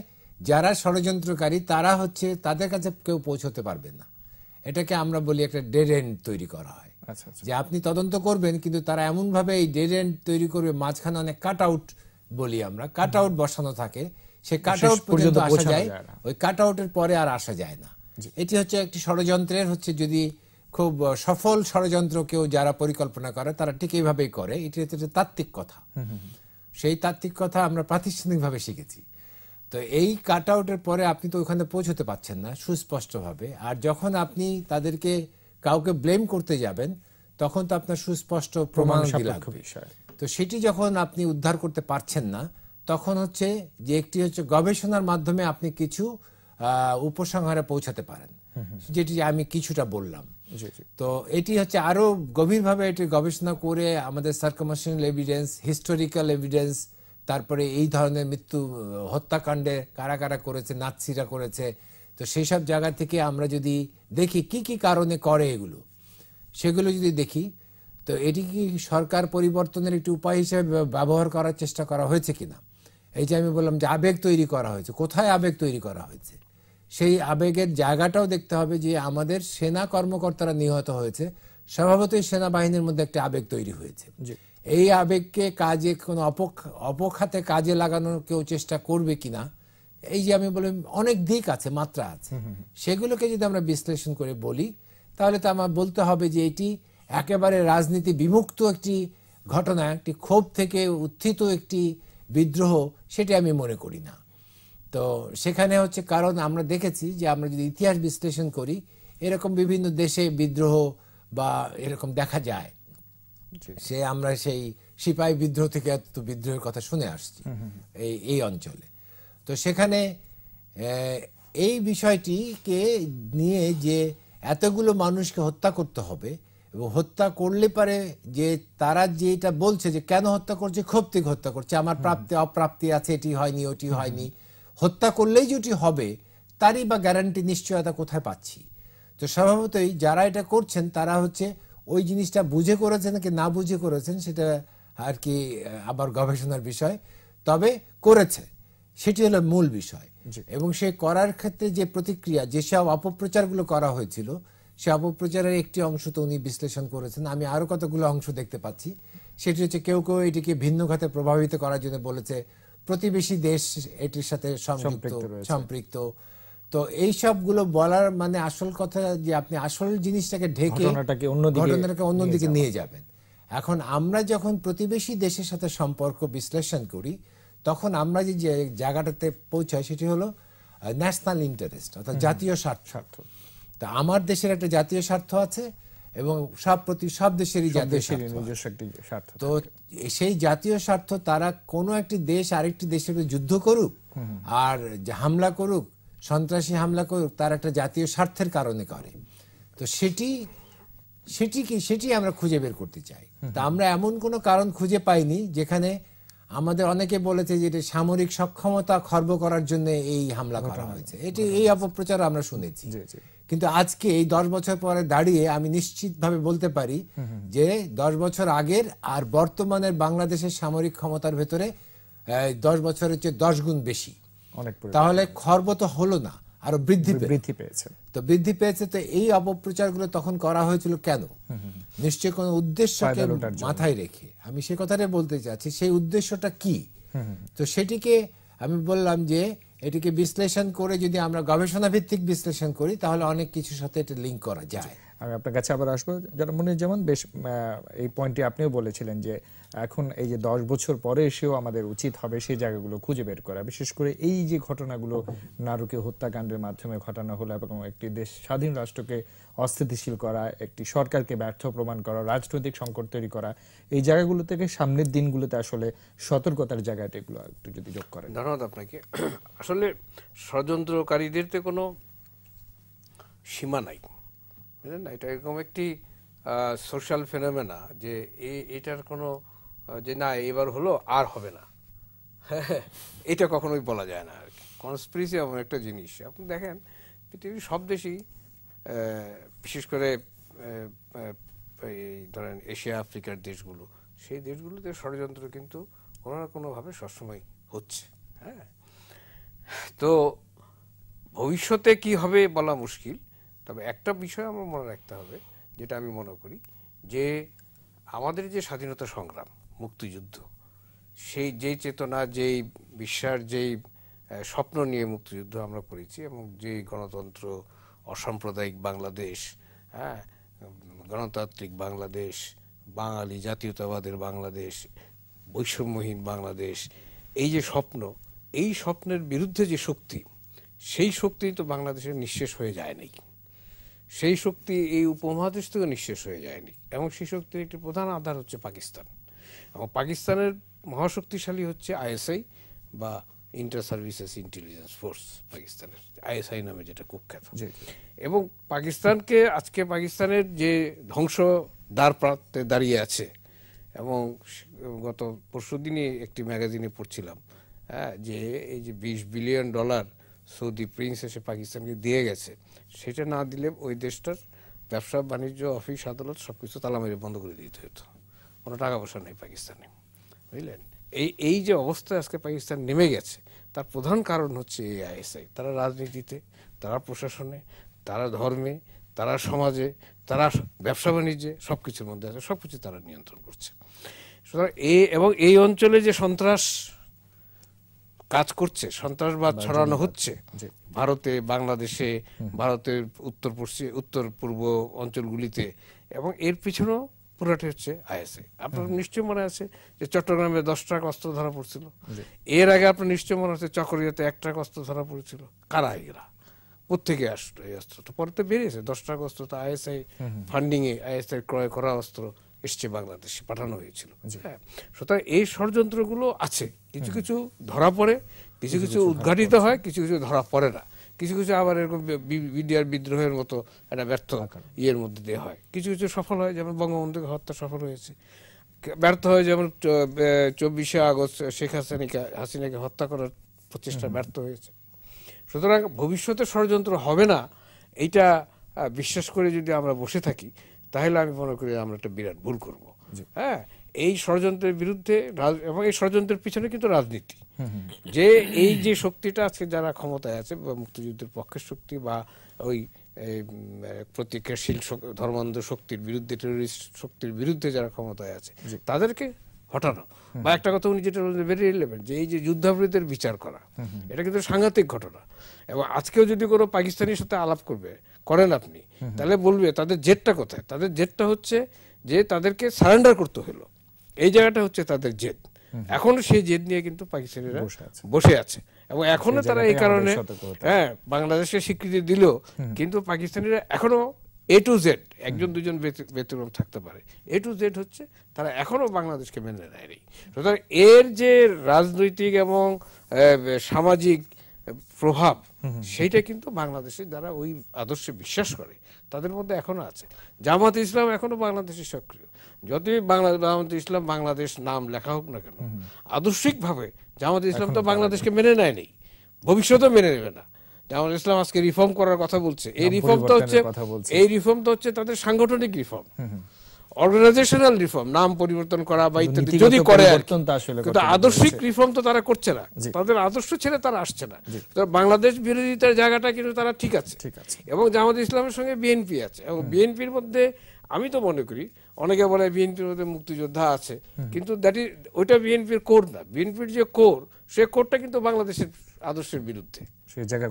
যারা ষড়যন্ত্রকারী তারা হচ্ছে তাদের কাছে কেউ পৌঁছতে পারবে না এটাকে আমরা বলি একটা ডেড এন্ড তৈরি করা হয় আচ্ছা, আচ্ছা। যে আপনি তদন্ত করবেন কিন্তু তারা এমনভাবে এই ডেড এন্ড তৈরি করবে মাঝখানে অনেক কাট আউট বলি আমরা কাট আউট বসানো থাকে সে কাট আউট পর্যন্ত আসা যায় ওই কাট আউটের পরে আর আসা যায় না এটি হচ্ছে একটি ষড়যন্ত্রের হচ্ছে যদি খুব সফল ষড়যন্ত্র কেউ যারা পরিকল্পনা করে তারা ঠিক এইভাবেই করে এটি হচ্ছে তাত্ত্বিক কথা সেই তাত্ত্বিক কথা আমরা প্রাতিষ্ঠানিকভাবে শিখেছি তো এই কাট আউটের পরে আপনি তো ওখানে পৌঁছতে পারছেন না সুস্পষ্টভাবে আর যখন আপনি তাদেরকে কাউকে ব্লেম করতে যাবেন তখন তো আপনার সুস্পষ্ট প্রমাণ লাগবে তো সেটি যখন আপনি উদ্ধার করতে পারছেন না তখন হচ্ছে যে একটি হচ্ছে গবেষণার মাধ্যমে আপনি কিছু উপসংহারে পৌঁছাতে পারেন যেটি আমি কিছুটা বললাম তো এটি হচ্ছে আরো গভীরভাবে এটি গবেষণা করে আমাদের সার্কমার্শনাল এভিডেন্স হিস্টোরিক্যাল এভিডেন্স তারপরে এই ধরনের মৃত্যু হত্যাকাণ্ডে কারা কারা করেছে নাৎসিরা করেছে তো সেই সব জায়গা থেকে আমরা যদি দেখি কি কি কারণে করে এগুলো সেগুলো যদি দেখি তো এটি কি সরকার পরিবর্তনের একটি উপায় হিসেবে ব্যবহার করার চেষ্টা করা হয়েছে কিনা এই যে আমি বললাম যে আবেগ তৈরি করা হয়েছে কোথায় আবেগ তৈরি করা হয়েছে সেই আবেগের জায়গাটাও দেখতে হবে যে আমাদের সেনা কর্মকর্তারা নিহত হয়েছে স্বভাবতই সেনাবাহিনীর মধ্যে একটা আবেগ তৈরি হয়েছে এই আবেগকে কাজে কোনো অপখাতে কাজে লাগানোর কেউ চেষ্টা করবে কিনা এই যে আমি বলি অনেক দিক আছে মাত্রা আছে সেগুলোকে যদি আমরা বিশ্লেষণ করে বলি তাহলে তো আমার বলতে হবে যে এটি একেবারে রাজনীতি বিমুক্ত একটি ঘটনা একটি ক্ষোভ থেকে উত্থিত একটি বিদ্রোহ সেটি আমি মনে করি না তো সেখানে হচ্ছে কারণ আমরা দেখেছি যে আমরা যদি ইতিহাস বিশ্লেষণ করি এরকম বিভিন্ন দেশে বিদ্রোহ বা এরকম দেখা যায় সে আমরা সেই সিপাহী বিদ্রোহ থেকে এত বিদ্রোহের কথা শুনে আসছি এই এই অঞ্চলে তো সেখানে এই বিষয়টিকে নিয়ে যে এতগুলো মানুষকে হত্যা করতে হবে এবং হত্যা করলে পারে যে তারা যে এটা বলছে যে কেন হত্যা করছে ক্ষোভ থেকে হত্যা করছে আমার প্রাপ্তি অপ্রাপ্তি আছে এটি হয়নি ওটি হয়নি হত্যা করলেই যেটি হবে তারই বা গ্যারান্টি নিশ্চয়তা কোথায় পাচ্ছি তো স্বভাবতই যারা এটা করছেন তারা হচ্ছে ওই জিনিসটা বুঝে করেছেন কি না বুঝে করেছেন সেটা আর কি আবার গবেষণার বিষয় তবে করেছে সেটি হলো মূল বিষয় এবং সে করার ক্ষেত্রে যে প্রতিক্রিয়া যেসব অপপ্রচারগুলো করা হয়েছিল সে অপপ্রচারের একটি অংশ তো উনি বিশ্লেষণ করেছেন আমি আরও কতগুলো অংশ দেখতে পাচ্ছি সেটি হচ্ছে কেউ কেউ এটিকে ভিন্ন খাতে প্রভাবিত করার জন্য বলেছে প্রতিবেশী দেশ এটির সাথে সম্পৃক্ত সম্পৃক্ত তো এই সবগুলো বলার মানে আসল কথা যে আপনি আসল জিনিসটাকে ঢেকে ঘটনাটাকে অন্যদিকে নিয়ে যাবেন এখন আমরা যখন প্রতিবেশী দেশের সাথে সম্পর্ক বিশ্লেষণ করি তখন আমরা যে জায়গাটাতে পৌঁছাই সেটি হলো ন্যাশনাল ইন্টারেস্ট অর্থাৎ জাতীয় স্বার্থ তা আমার দেশের একটা জাতীয় স্বার্থ আছে এবং সব প্রতি সব দেশেরই জাতীয় স্বার্থ তো সেই জাতীয় স্বার্থ তারা কোনো একটি দেশ আরেকটি দেশের যুদ্ধ করুক আর হামলা করুক সন্ত্রাসী হামলা করুক তার একটা জাতীয় স্বার্থের কারণে করে তো সেটি সেটি কি সেটি আমরা খুঁজে বের করতে চাই তা আমরা এমন কোনো কারণ খুঁজে পাইনি যেখানে আমাদের অনেকে বলেছে যে এটা সামরিক সক্ষমতা খর্ব করার জন্য এই হামলা করা হয়েছে এটি এই অপপ্রচার আমরা শুনেছি কিন্তু আজকে এই দশ বছর পরে দাঁড়িয়ে আমি নিশ্চিতভাবে বলতে পারি যে দশ বছর আগের আর বর্তমানের বাংলাদেশের সামরিক ক্ষমতার ভেতরে দশ বছরের চেয়ে দশ গুণ বেশি তাহলে খর্ব তো হলো না আরো বৃদ্ধি বৃদ্ধি পেয়েছে তো বৃদ্ধি পেয়েছে তো এই অপপ্রচারগুলো তখন করা হয়েছিল কেন নিশ্চয় কোন উদ্দেশ্যকে মাথায় রেখে আমি সে কথাটাই বলতে চাচ্ছি সেই উদ্দেশ্যটা কি তো সেটিকে আমি বললাম যে এটিকে বিশ্লেষণ করে যদি আমরা গবেষণা ভিত্তিক বিশ্লেষণ করি তাহলে অনেক কিছুর সাথে এটা লিঙ্ক করা যায় আমি আপনার কাছে আবার আসবো যারা মনে যেমন বেশ এই পয়েন্টে আপনিও বলেছিলেন যে এখন এই যে দশ বছর পরে এসেও আমাদের উচিত হবে সেই জায়গাগুলো খুঁজে বের করা বিশেষ করে এই যে ঘটনাগুলো নারকীয় হত্যাকাণ্ডের মাধ্যমে ঘটানো হলো এবং একটি দেশ স্বাধীন রাষ্ট্রকে অস্থিতিশীল করা একটি সরকারকে ব্যর্থ প্রমাণ করা রাজনৈতিক সংকট তৈরি করা এই জায়গাগুলো থেকে সামনের দিনগুলোতে আসলে সতর্কতার জায়গাটা এগুলো একটু যদি যোগ করেন ধন্যবাদ আপনাকে আসলে ষড়যন্ত্রকারীদের তো কোনো সীমা নাই বুঝলেন এটা এরকম একটি সোশ্যাল ফেনোমেনা যে এটার কোনো যে না এবার হলো আর হবে না এটা কখনোই বলা যায় না আর কি কনস্পিরিসি এমন একটা জিনিস আপনি দেখেন পৃথিবীর সব দেশই বিশেষ করে এই ধরেন এশিয়া আফ্রিকার দেশগুলো সেই দেশগুলোতে ষড়যন্ত্র কিন্তু কোনো না কোনোভাবে সবসময় হচ্ছে হ্যাঁ তো ভবিষ্যতে কি হবে বলা মুশকিল তবে একটা বিষয় আমার মনে রাখতে হবে যেটা আমি মনে করি যে আমাদের যে স্বাধীনতা সংগ্রাম মুক্তিযুদ্ধ সেই যেই চেতনা যেই বিশ্বাস যেই স্বপ্ন নিয়ে মুক্তিযুদ্ধ আমরা করেছি এবং যেই গণতন্ত্র অসাম্প্রদায়িক বাংলাদেশ হ্যাঁ গণতান্ত্রিক বাংলাদেশ বাঙালি জাতীয়তাবাদের বাংলাদেশ বৈষম্যহীন বাংলাদেশ এই যে স্বপ্ন এই স্বপ্নের বিরুদ্ধে যে শক্তি সেই শক্তি তো বাংলাদেশের নিঃশেষ হয়ে যায় নাই সেই শক্তি এই উপমহাদেশ থেকে নিঃশেষ হয়ে যায়নি এবং সেই শক্তির একটি প্রধান আধার হচ্ছে পাকিস্তান এবং পাকিস্তানের মহাশক্তিশালী হচ্ছে আইএসআই বা ইন্টার সার্ভিসেস ইন্টেলিজেন্স ফোর্স পাকিস্তানের আইএসআই নামে যেটা কুখ্যাত এবং পাকিস্তানকে আজকে পাকিস্তানের যে ধ্বংস দ্বার দাঁড়িয়ে আছে এবং গত পরশু দিনই একটি ম্যাগাজিনে পড়ছিলাম হ্যাঁ যে এই যে বিশ বিলিয়ন ডলার সৌদি প্রিন্স এসে পাকিস্তানকে দিয়ে গেছে সেটা না দিলে ওই দেশটার ব্যবসা বাণিজ্য অফিস আদালত সব কিছু তালা মেরে বন্ধ করে দিতে হতো কোনো টাকা পয়সা নেই পাকিস্তানে বুঝলেন এই এই যে অবস্থায় আজকে পাকিস্তান নেমে গেছে তার প্রধান কারণ হচ্ছে এই আইএসআই তারা রাজনীতিতে তারা প্রশাসনে তারা ধর্মে তারা সমাজে তারা ব্যবসা বাণিজ্যে সব কিছুর মধ্যে আছে সব কিছু তারা নিয়ন্ত্রণ করছে সুতরাং এই এবং এই অঞ্চলে যে সন্ত্রাস কাজ করছে সন্ত্রাসবাদ ছড়ানো হচ্ছে ভারতে বাংলাদেশে ভারতের উত্তর পশ্চিম উত্তর পূর্ব অঞ্চলগুলিতে এবং এর পিছনেও পুরাটি হচ্ছে আইএসএ আপনার নিশ্চয় মনে আছে যে চট্টগ্রামে দশ ট্রাক অস্ত্র ধরা পড়ছিল এর আগে আপনার নিশ্চয় মনে হচ্ছে চকরিয়াতে এক ট্রাক অস্ত্র ধরা পড়েছিল কারা এরা কোথেকে আসলো এই তো পরে তো বেরিয়েছে দশ ট্রাক অস্ত্র তো আইএসআই ফান্ডিংয়ে আইএসআই ক্রয় করা অস্ত্র এসছে বাংলাদেশে পাঠানো হয়েছিল হ্যাঁ সুতরাং এই ষড়যন্ত্রগুলো আছে কিছু কিছু ধরা পড়ে কিছু কিছু উদ্ঘাটিত হয় কিছু কিছু ধরা পড়ে না কিছু কিছু আবার এরকম বিডিআর বিদ্রোহের মতো একটা ব্যর্থ ইয়ের মধ্যে দিয়ে হয় কিছু কিছু সফল হয় যেমন বঙ্গবন্ধুকে হত্যা সফল হয়েছে ব্যর্থ হয় যেমন চব্বিশে আগস্ট শেখ হাসিনাকে হাসিনাকে হত্যা করার প্রচেষ্টা ব্যর্থ হয়েছে সুতরাং ভবিষ্যতে ষড়যন্ত্র হবে না এইটা বিশ্বাস করে যদি আমরা বসে থাকি তাহলে আমি মনে করি আমরা একটা বিরাট ভুল করব হ্যাঁ এই ষড়যন্ত্রের বিরুদ্ধে এবং এই ষড়যন্ত্রের পিছনে কিন্তু রাজনীতি যে এই যে শক্তিটা আজকে যারা ক্ষমতায় আছে বা মুক্তিযুদ্ধের পক্ষের শক্তি বা ওই প্রতিক্রিয়াশীল ধর্মান্ধ শক্তির বিরুদ্ধে টেরোরিস্ট শক্তির বিরুদ্ধে যারা ক্ষমতায় আছে তাদেরকে হটানো বা একটা কথা উনি যেটা বলছেন ভেরি রিলেভেন্ট যে এই যে যুদ্ধাপরাধীদের বিচার করা এটা কিন্তু সাংঘাতিক ঘটনা এবং আজকেও যদি কোনো পাকিস্তানির সাথে আলাপ করবে করেন আপনি তাহলে বলবে তাদের জেদটা কোথায় তাদের জেদটা হচ্ছে যে তাদেরকে সারেন্ডার করতে হলো এই জায়গাটা হচ্ছে তাদের জেদ এখনো সেই জেদ নিয়ে কিন্তু পাকিস্তানিরা বসে আছে এবং এখনো তারা এই কারণে হ্যাঁ বাংলাদেশে স্বীকৃতি দিল কিন্তু পাকিস্তানিরা এখনো এ টু জেড একজন দুজন ব্যতিক্রম থাকতে পারে এ টু জেড হচ্ছে তারা এখনো বাংলাদেশকে মেনে নেয়নি সুতরাং এর যে রাজনৈতিক এবং সামাজিক প্রভাব সেইটা কিন্তু বাংলাদেশে যারা ওই আদর্শে বিশ্বাস করে তাদের মধ্যে এখনো আছে জামাত ইসলাম এখনো বাংলাদেশে সক্রিয় যদি বাংলা জামাত ইসলাম বাংলাদেশ নাম লেখা হোক না কেন আদর্শিকভাবে জামাত ইসলাম তো বাংলাদেশকে মেনে নেয়নি ভবিষ্যতে মেনে নেবে না জামাত ইসলাম আজকে রিফর্ম করার কথা বলছে এই রিফর্ম তো হচ্ছে এই রিফর্ম তো হচ্ছে তাদের সাংগঠনিক রিফর্ম অর্গানাইজেশনাল রিফর্ম নাম পরিবর্তন করা বা ইত্যাদি যদি করে কিন্তু আদর্শিক রিফর্ম তো তারা করছে না তাদের আদর্শ ছেড়ে তারা আসছে না বাংলাদেশ বিরোধিতার জায়গাটা কিন্তু তারা ঠিক আছে এবং জামাত ইসলামের সঙ্গে বিএনপি আছে এবং বিএনপির মধ্যে আমি তো মনে করি অনেকে বলে বিএনপির মধ্যে মুক্তিযোদ্ধা আছে কিন্তু দ্যাট ইজ ওইটা বিএনপির কোর না বিএনপির যে কোর সে কোরটা কিন্তু বাংলাদেশের আদর্শের বিরুদ্ধে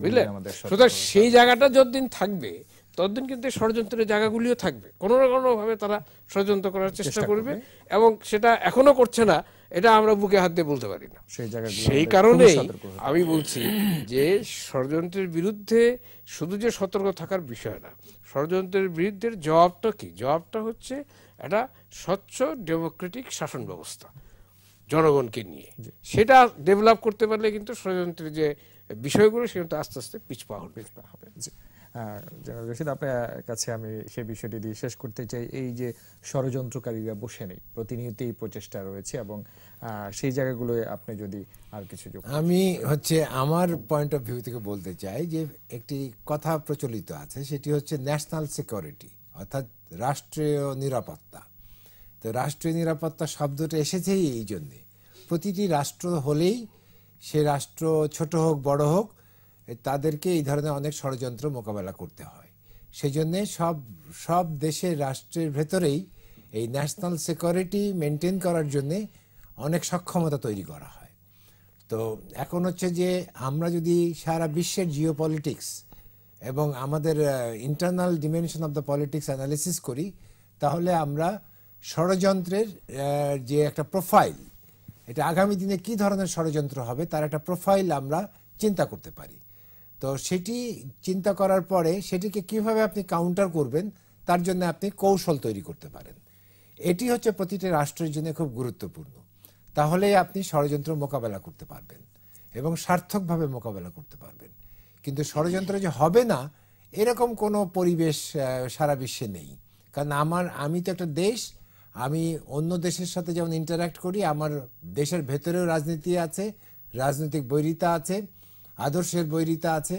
বুঝলেন সুতরাং সেই জায়গাটা যতদিন থাকবে ততদিন কিন্তু এই ষড়যন্ত্রের জায়গাগুলিও থাকবে কোনো না কোনোভাবে তারা ষড়যন্ত্র করার চেষ্টা করবে এবং সেটা এখনো করছে না এটা আমরা বুকে হাত দিয়ে বলতে পারি না সেই কারণেই আমি বলছি যে ষড়যন্ত্রের বিরুদ্ধে শুধু যে সতর্ক থাকার বিষয় না ষড়যন্ত্রের বিরুদ্ধে জবাবটা কি জবাবটা হচ্ছে একটা স্বচ্ছ ডেমোক্রেটিক শাসন ব্যবস্থা জনগণকে নিয়ে সেটা ডেভেলপ করতে পারলে কিন্তু ষড়যন্ত্রের যে বিষয়গুলো কিন্তু আস্তে আস্তে পিছপা হবে হবে হ্যাঁ, জেনারেল রশিদ আপনার কাছে আমি সে বিষয়টি দিয়ে শেষ করতে চাই এই যে ষড়যন্ত্রকারীরা বসে নেই প্রতিনিয়ত এই প্রচেষ্টা রয়েছে এবং সেই জায়গাগুলোয় আপনি যদি আর কিছু আমি হচ্ছে আমার পয়েন্ট অফ ভিউ থেকে বলতে চাই যে একটি কথা প্রচলিত আছে সেটি হচ্ছে ন্যাশনাল সিকিউরিটি অর্থাৎ রাষ্ট্রীয় নিরাপত্তা তো রাষ্ট্রীয় নিরাপত্তা শব্দটা এসেছেই এই জন্যে প্রতিটি রাষ্ট্র হলেই সে রাষ্ট্র ছোট হোক বড় হোক তাদেরকে এই ধরনের অনেক ষড়যন্ত্র মোকাবেলা করতে হয় সেই জন্যে সব সব দেশের রাষ্ট্রের ভেতরেই এই ন্যাশনাল সিকিউরিটি মেনটেন করার জন্যে অনেক সক্ষমতা তৈরি করা হয় তো এখন হচ্ছে যে আমরা যদি সারা বিশ্বের জিও পলিটিক্স এবং আমাদের internal dimension of the politics analysis করি তাহলে আমরা ষড়যন্ত্রের যে একটা প্রোফাইল এটা আগামী দিনে কি ধরনের ষড়যন্ত্র হবে তার একটা প্রোফাইল আমরা চিন্তা করতে পারি তো সেটি চিন্তা করার পরে সেটিকে কিভাবে আপনি কাউন্টার করবেন তার জন্য আপনি কৌশল তৈরি করতে পারেন এটি হচ্ছে প্রতিটি রাষ্ট্রের জন্য খুব গুরুত্বপূর্ণ তাহলে আপনি ষড়যন্ত্র মোকাবেলা করতে পারবেন এবং সার্থকভাবে মোকাবেলা করতে পারবেন কিন্তু ষড়যন্ত্র যে হবে না এরকম কোনো পরিবেশ সারা বিশ্বে নেই কারণ আমার আমি তো একটা দেশ আমি অন্য দেশের সাথে যেমন ইন্টারাক্ট করি আমার দেশের ভেতরেও রাজনীতি আছে রাজনৈতিক বৈরিতা আছে আদর্শের বৈরিতা আছে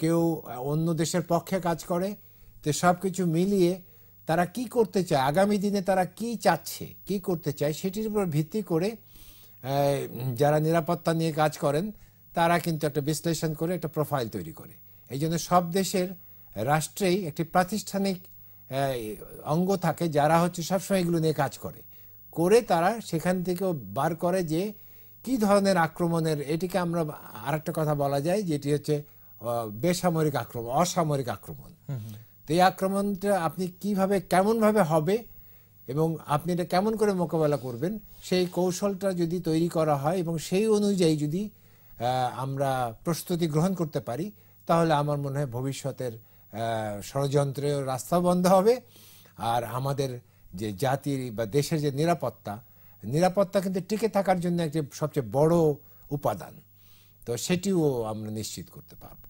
কেউ অন্য দেশের পক্ষে কাজ করে তো সব কিছু মিলিয়ে তারা কি করতে চায় আগামী দিনে তারা কি চাচ্ছে কি করতে চায় সেটির উপর ভিত্তি করে যারা নিরাপত্তা নিয়ে কাজ করেন তারা কিন্তু একটা বিশ্লেষণ করে একটা প্রোফাইল তৈরি করে এই জন্য সব দেশের রাষ্ট্রেই একটি প্রাতিষ্ঠানিক অঙ্গ থাকে যারা হচ্ছে সবসময় এগুলো নিয়ে কাজ করে করে তারা সেখান থেকেও বার করে যে কি ধরনের আক্রমণের এটিকে আমরা আরেকটা কথা বলা যায় যেটি হচ্ছে বেসামরিক আক্রমণ অসামরিক আক্রমণ তো এই আক্রমণটা আপনি কিভাবে কেমনভাবে হবে এবং আপনি এটা কেমন করে মোকাবেলা করবেন সেই কৌশলটা যদি তৈরি করা হয় এবং সেই অনুযায়ী যদি আমরা প্রস্তুতি গ্রহণ করতে পারি তাহলে আমার মনে হয় ভবিষ্যতের ষড়যন্ত্রের রাস্তা বন্ধ হবে আর আমাদের যে জাতির বা দেশের যে নিরাপত্তা নিরাপত্তা কিন্তু টিকে থাকার জন্য একটি সবচেয়ে বড় উপাদান তো সেটিও আমরা নিশ্চিত করতে পারবো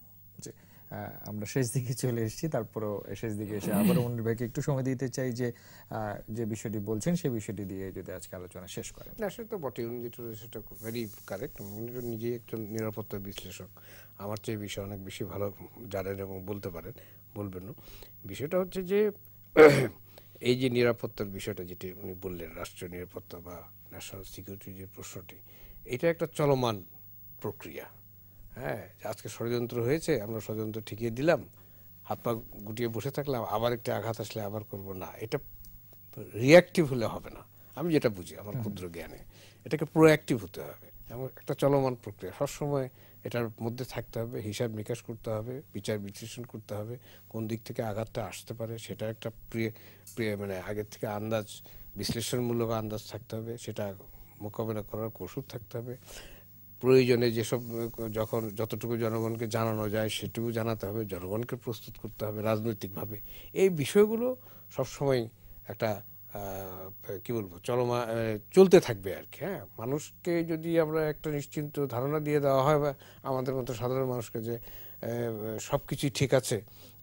আমরা শেষ দিকে চলে এসেছি তারপরও শেষ দিকে এসে আবার মনির ভাইকে একটু সময় দিতে চাই যে যে বিষয়টি বলছেন সেই বিষয়টি দিয়ে যদি আজকে আলোচনা শেষ করেন না সেটা তো বটে উনি সেটা ভেরি কারেক্ট মনির নিজেই একজন নিরাপত্তা বিশ্লেষক আমার চেয়ে বিষয় অনেক বেশি ভালো জানেন এবং বলতে পারেন বলবেনও বিষয়টা হচ্ছে যে এই যে নিরাপত্তার বিষয়টা যেটি উনি বললেন রাষ্ট্রীয় নিরাপত্তা বা ন্যাশনাল সিকিউরিটির যে প্রশ্নটি এটা একটা চলমান প্রক্রিয়া হ্যাঁ আজকে ষড়যন্ত্র হয়েছে আমরা ষড়যন্ত্র ঠিকিয়ে দিলাম হাত পা গুটিয়ে বসে থাকলাম আবার একটা আঘাত আসলে আবার করব না এটা রিয়াক্টিভ হলে হবে না আমি যেটা বুঝি আমার ক্ষুদ্র জ্ঞানে এটাকে প্রোঅ্যাক্টিভ হতে হবে এবং একটা চলমান প্রক্রিয়া সবসময় এটার মধ্যে থাকতে হবে হিসাব নিকাশ করতে হবে বিচার বিশ্লেষণ করতে হবে কোন দিক থেকে আঘাতটা আসতে পারে সেটা একটা প্রিয় প্রিয় মানে আগের থেকে আন্দাজ বিশ্লেষণমূলক আন্দাজ থাকতে হবে সেটা মোকাবেলা করার কৌশল থাকতে হবে প্রয়োজনে যেসব যখন যতটুকু জনগণকে জানানো যায় সেটুকু জানাতে হবে জনগণকে প্রস্তুত করতে হবে রাজনৈতিকভাবে এই বিষয়গুলো সবসময় একটা কি বলবো চলমা চলতে থাকবে আর কি হ্যাঁ মানুষকে যদি আমরা একটা নিশ্চিন্ত ধারণা দিয়ে দেওয়া হয় বা আমাদের মতো সাধারণ মানুষকে যে সব কিছুই ঠিক আছে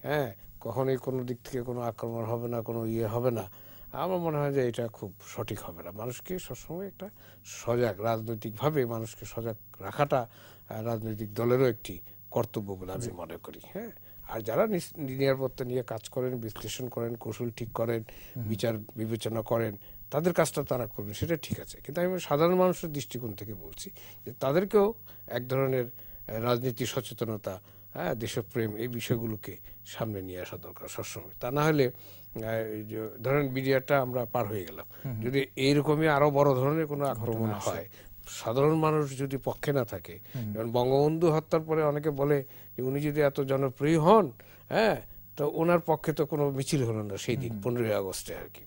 হ্যাঁ কখনোই কোনো দিক থেকে কোনো আক্রমণ হবে না কোনো ইয়ে হবে না আমার মনে হয় যে এটা খুব সঠিক হবে না মানুষকে সবসময় একটা সজাগ রাজনৈতিকভাবে মানুষকে সজাগ রাখাটা রাজনৈতিক দলেরও একটি কর্তব্য বলে আমি মনে করি হ্যাঁ আর যারা নিরাপত্তা নিয়ে কাজ করেন বিশ্লেষণ করেন কৌশল ঠিক করেন বিচার বিবেচনা করেন তাদের কাজটা তারা করবেন সেটা ঠিক আছে কিন্তু আমি সাধারণ মানুষের দৃষ্টিকোণ থেকে বলছি যে তাদেরকেও এক ধরনের রাজনীতি সচেতনতা হ্যাঁ দেশপ্রেম এই বিষয়গুলোকে সামনে নিয়ে আসা দরকার সবসময় তা না হলে ধরেন মিডিয়াটা আমরা পার হয়ে গেলাম যদি এইরকমই আরো বড় ধরনের কোনো আক্রমণ হয় সাধারণ মানুষ যদি পক্ষে না থাকে যেমন বঙ্গবন্ধু হত্যার পরে অনেকে বলে উনি যদি এত জনপ্রিয় হন হ্যাঁ তো ওনার পক্ষে তো কোনো মিছিল হলো না সেই দিন পনেরোই আগস্টে আর কি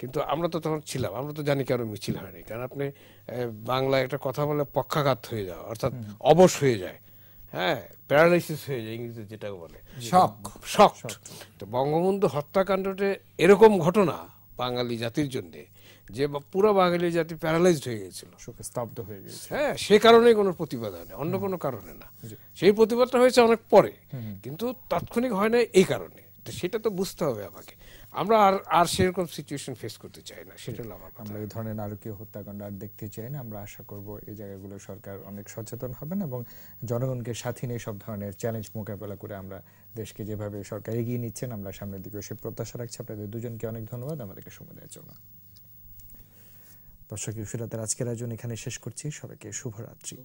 কিন্তু আমরা তো তখন ছিলাম আমরা তো জানি কেন মিছিল হয়নি কারণ আপনি বাংলায় একটা কথা বলে পক্ষাঘাত হয়ে যাওয়া অর্থাৎ অবশ হয়ে যায় হ্যাঁ প্যারালাইসিস হয়ে যায় ইংরেজিতে যেটা বলে শক শক তো বঙ্গবন্ধু হত্যাকাণ্ডটা এরকম ঘটনা বাঙালি জাতির জন্যে যে পুরো বাঙালি জাতি প্যারালাইজড হয়ে গেছিল স্তব্ধ হয়ে গেছে হ্যাঁ সে কারণে কোনো প্রতিবাদ হয় অন্য কোনো কারণে না সেই প্রতিবাদটা হয়েছে অনেক পরে কিন্তু তাৎক্ষণিক হয় না এই কারণে সেটা তো বুঝতে হবে আমাকে আমরা আর আর সেরকম সিচুয়েশন ফেস করতে চাই না সেটা লাভ আমরা এই ধরনের নারকীয় হত্যাকাণ্ড আর দেখতে চাই না আমরা আশা করব এই জায়গাগুলো সরকার অনেক সচেতন হবেন এবং জনগণকে সাথে নিয়ে সব ধরনের চ্যালেঞ্জ মোকাবেলা করে আমরা দেশকে যেভাবে সরকার এগিয়ে নিচ্ছেন আমরা সামনের দিকে সে প্রত্যাশা রাখছি আপনাদের দুজনকে অনেক ধন্যবাদ আমাদেরকে সময় দেওয়ার জন্য দর্শক ফিরাতের আজকের আয়োজন এখানে শেষ করছি সবাইকে শুভরাত্রি